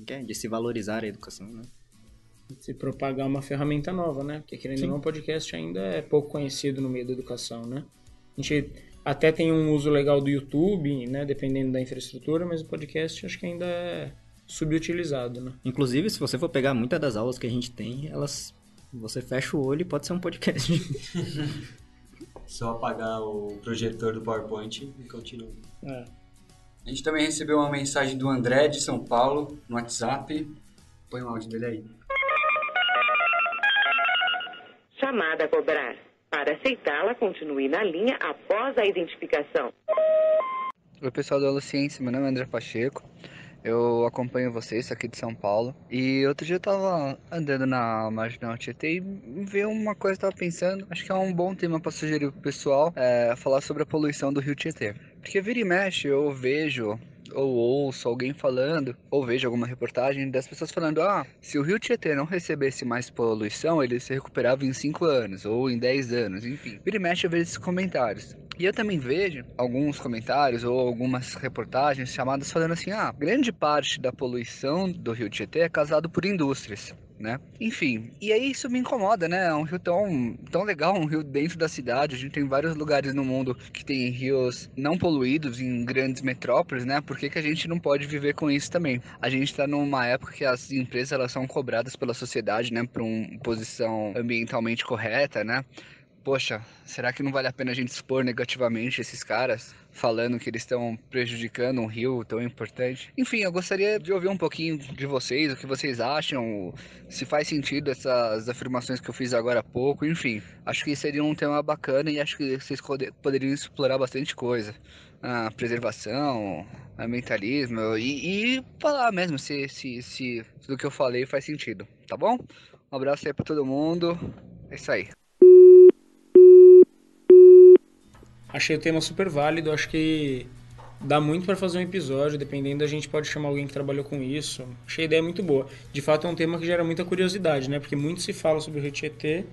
é, de se valorizar a educação, né? se propagar uma ferramenta nova, né? Porque querendo ou não, o podcast ainda é pouco conhecido no meio da educação, né? A gente até tem um uso legal do YouTube, né? Dependendo da infraestrutura, mas o podcast acho que ainda é subutilizado, né? Inclusive, se você for pegar muitas das aulas que a gente tem, elas... Você fecha o olho e pode ser um podcast. Só apagar o projetor do PowerPoint e continua. É. A gente também recebeu uma mensagem do André de São Paulo no WhatsApp. Põe o áudio dele aí. chamada a cobrar. Para aceitá-la, continue na linha após a identificação. Oi, pessoal da Luciência, meu nome é André Pacheco. Eu acompanho vocês aqui de São Paulo. E outro dia eu tava andando na Marginal Tietê e vi uma coisa que tava pensando. Acho que é um bom tema para sugerir pro pessoal é, falar sobre a poluição do Rio Tietê. Porque vira e mexe eu vejo ou ouço alguém falando, ou vejo alguma reportagem das pessoas falando: ah, se o Rio Tietê não recebesse mais poluição, ele se recuperava em 5 anos ou em 10 anos, enfim. Vira e mexe a ver esses comentários. E eu também vejo alguns comentários ou algumas reportagens chamadas falando assim: ah, grande parte da poluição do Rio Tietê é causado por indústrias né? Enfim, e aí isso me incomoda, né? É um rio tão, tão legal, um rio dentro da cidade. A gente tem vários lugares no mundo que tem rios não poluídos em grandes metrópoles, né? Por que, que a gente não pode viver com isso também? A gente está numa época que as empresas elas são cobradas pela sociedade, né? Por uma posição ambientalmente correta, né? poxa, será que não vale a pena a gente expor negativamente esses caras, falando que eles estão prejudicando um rio tão importante? Enfim, eu gostaria de ouvir um pouquinho de vocês, o que vocês acham, se faz sentido essas afirmações que eu fiz agora há pouco, enfim. Acho que seria um tema bacana e acho que vocês poderiam explorar bastante coisa. a preservação, ambientalismo e, e falar mesmo se, se, se tudo que eu falei faz sentido, tá bom? Um abraço aí pra todo mundo. É isso aí. Achei o tema super válido, acho que dá muito para fazer um episódio, dependendo a gente pode chamar alguém que trabalhou com isso. Achei a ideia muito boa. De fato é um tema que gera muita curiosidade, né? Porque muito se fala sobre o Rio Tietê,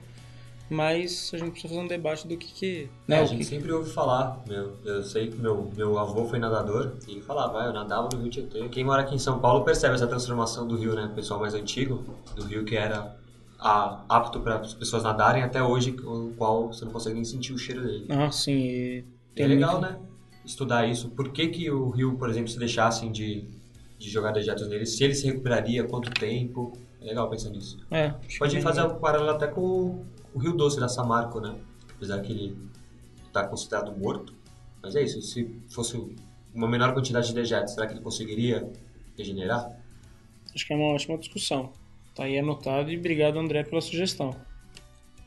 mas a gente precisa fazer um debate do que que... Né? É, a gente que... sempre ouve falar, meu, eu sei que meu, meu avô foi nadador, e ele falava, ah, eu nadava no Rio Tietê. Quem mora aqui em São Paulo percebe essa transformação do rio, né? O pessoal mais antigo, do rio que era a, apto para as pessoas nadarem até hoje, o qual você não consegue nem sentir o cheiro dele. Ah, sim. é legal, muito... né? Estudar isso. Por que, que o rio, por exemplo, se deixassem de, de jogar dejetos nele? Se ele se recuperaria, quanto tempo? É legal pensar nisso. É, Pode fazer um paralelo até com o, o Rio Doce da Samarco, né? Apesar que ele está considerado morto. Mas é isso. Se fosse uma menor quantidade de dejetos, será que ele conseguiria regenerar? Acho que é uma ótima discussão. Tá aí anotado e obrigado, André, pela sugestão.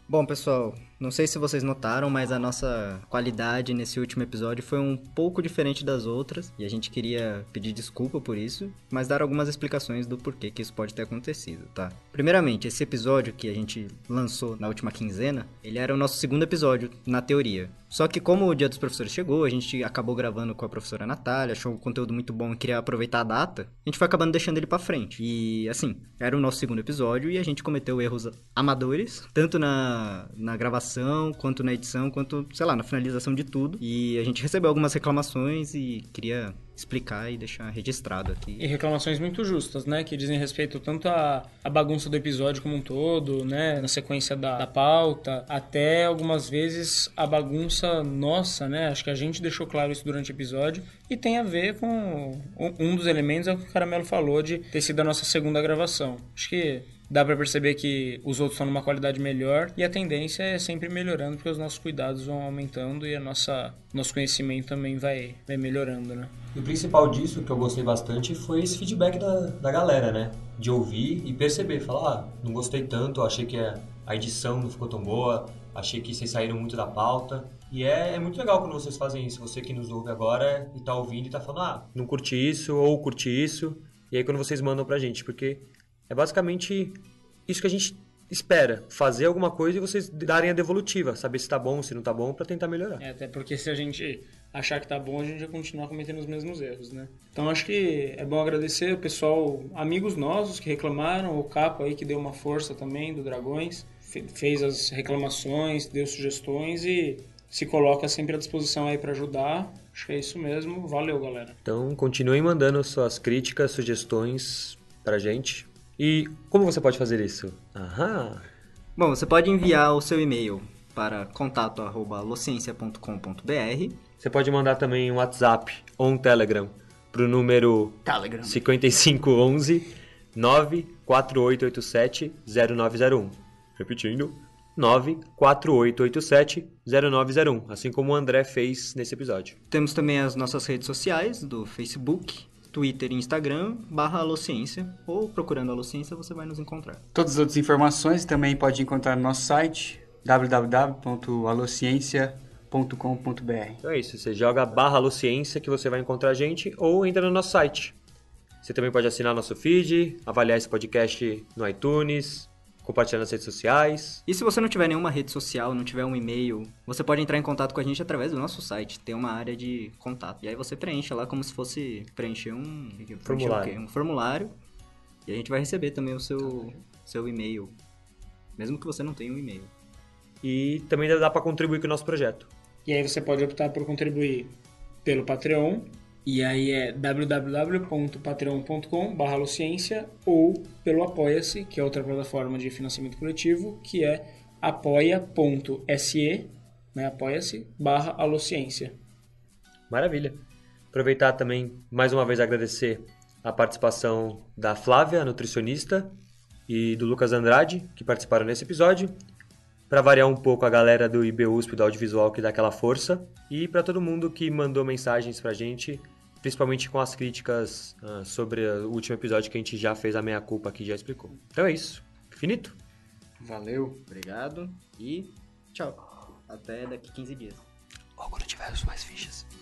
Bom, pessoal, não sei se vocês notaram, mas a nossa qualidade nesse último episódio foi um pouco diferente das outras e a gente queria pedir desculpa por isso, mas dar algumas explicações do porquê que isso pode ter acontecido, tá? Primeiramente, esse episódio que a gente lançou na última quinzena, ele era o nosso segundo episódio, na teoria. Só que como o Dia dos Professores chegou, a gente acabou gravando com a professora Natália, achou o conteúdo muito bom e queria aproveitar a data, a gente foi acabando deixando ele para frente. E assim, era o nosso segundo episódio e a gente cometeu erros amadores, tanto na, na gravação, quanto na edição, quanto, sei lá, na finalização de tudo. E a gente recebeu algumas reclamações e queria explicar e deixar registrado aqui. E reclamações muito justas, né? Que dizem respeito tanto à, à bagunça do episódio como um todo, né? Na sequência da, da, pauta, até algumas vezes a bagunça nossa, né? Acho que a gente deixou claro isso durante o episódio. E tem a ver com um dos elementos é o que o Caramelo falou de ter sido a nossa segunda gravação. Acho que dá para perceber que os outros estão numa qualidade melhor e a tendência é sempre melhorando porque os nossos cuidados vão aumentando e a nossa nosso conhecimento também vai, vai melhorando, né? E o principal disso que eu gostei bastante foi esse feedback da, da galera, né? De ouvir e perceber, falar, ah, não gostei tanto, achei que a edição não ficou tão boa, achei que vocês saíram muito da pauta. E é, é, muito legal quando vocês fazem isso. Você que nos ouve agora e tá ouvindo e tá falando, ah, não curti isso ou curti isso. E aí quando vocês mandam pra gente, porque é basicamente isso que a gente espera fazer alguma coisa e vocês darem a devolutiva, saber se está bom, se não está bom, para tentar melhorar. É, até porque se a gente achar que está bom, a gente vai continuar cometendo os mesmos erros, né? Então acho que é bom agradecer o pessoal, amigos nossos que reclamaram, o Capo aí que deu uma força também do Dragões, fez as reclamações, deu sugestões e se coloca sempre à disposição aí para ajudar. Acho que é isso mesmo. Valeu, galera. Então continuem mandando suas críticas, sugestões pra gente e como você pode fazer isso? Aham. Bom, você pode enviar o seu e-mail para contato@lociencia.com.br. Você pode mandar também um WhatsApp ou um Telegram para o número Telegram. 5511 94887 0901. Repetindo, 94887-0901, assim como o André fez nesse episódio. Temos também as nossas redes sociais, do Facebook, Twitter e Instagram, barra Alociência, ou procurando Alociência você vai nos encontrar. Todas as outras informações também pode encontrar no nosso site, www.alociência.com.br. Então é isso, você joga barra Alociência que você vai encontrar a gente, ou entra no nosso site. Você também pode assinar nosso feed, avaliar esse podcast no iTunes, compartilhando nas redes sociais. E se você não tiver nenhuma rede social, não tiver um e-mail, você pode entrar em contato com a gente através do nosso site. Tem uma área de contato. E aí você preenche lá como se fosse preencher um é? formulário. Preencher um formulário. E a gente vai receber também o seu, seu e-mail. Mesmo que você não tenha um e-mail. E também dá para contribuir com o nosso projeto. E aí você pode optar por contribuir pelo Patreon e aí é www.patreon.com barra ou pelo Apoia-se, que é outra plataforma de financiamento coletivo, que é apoia.se, né, apoia-se, barra alociência. Maravilha. Aproveitar também, mais uma vez, agradecer a participação da Flávia, nutricionista, e do Lucas Andrade, que participaram nesse episódio. Para variar um pouco a galera do IBUSP do audiovisual que dá aquela força e para todo mundo que mandou mensagens para a gente, principalmente com as críticas uh, sobre o último episódio que a gente já fez a meia culpa aqui já explicou. Então é isso. Finito. Valeu, obrigado e tchau. Até daqui 15 dias. Ou quando os mais fichas.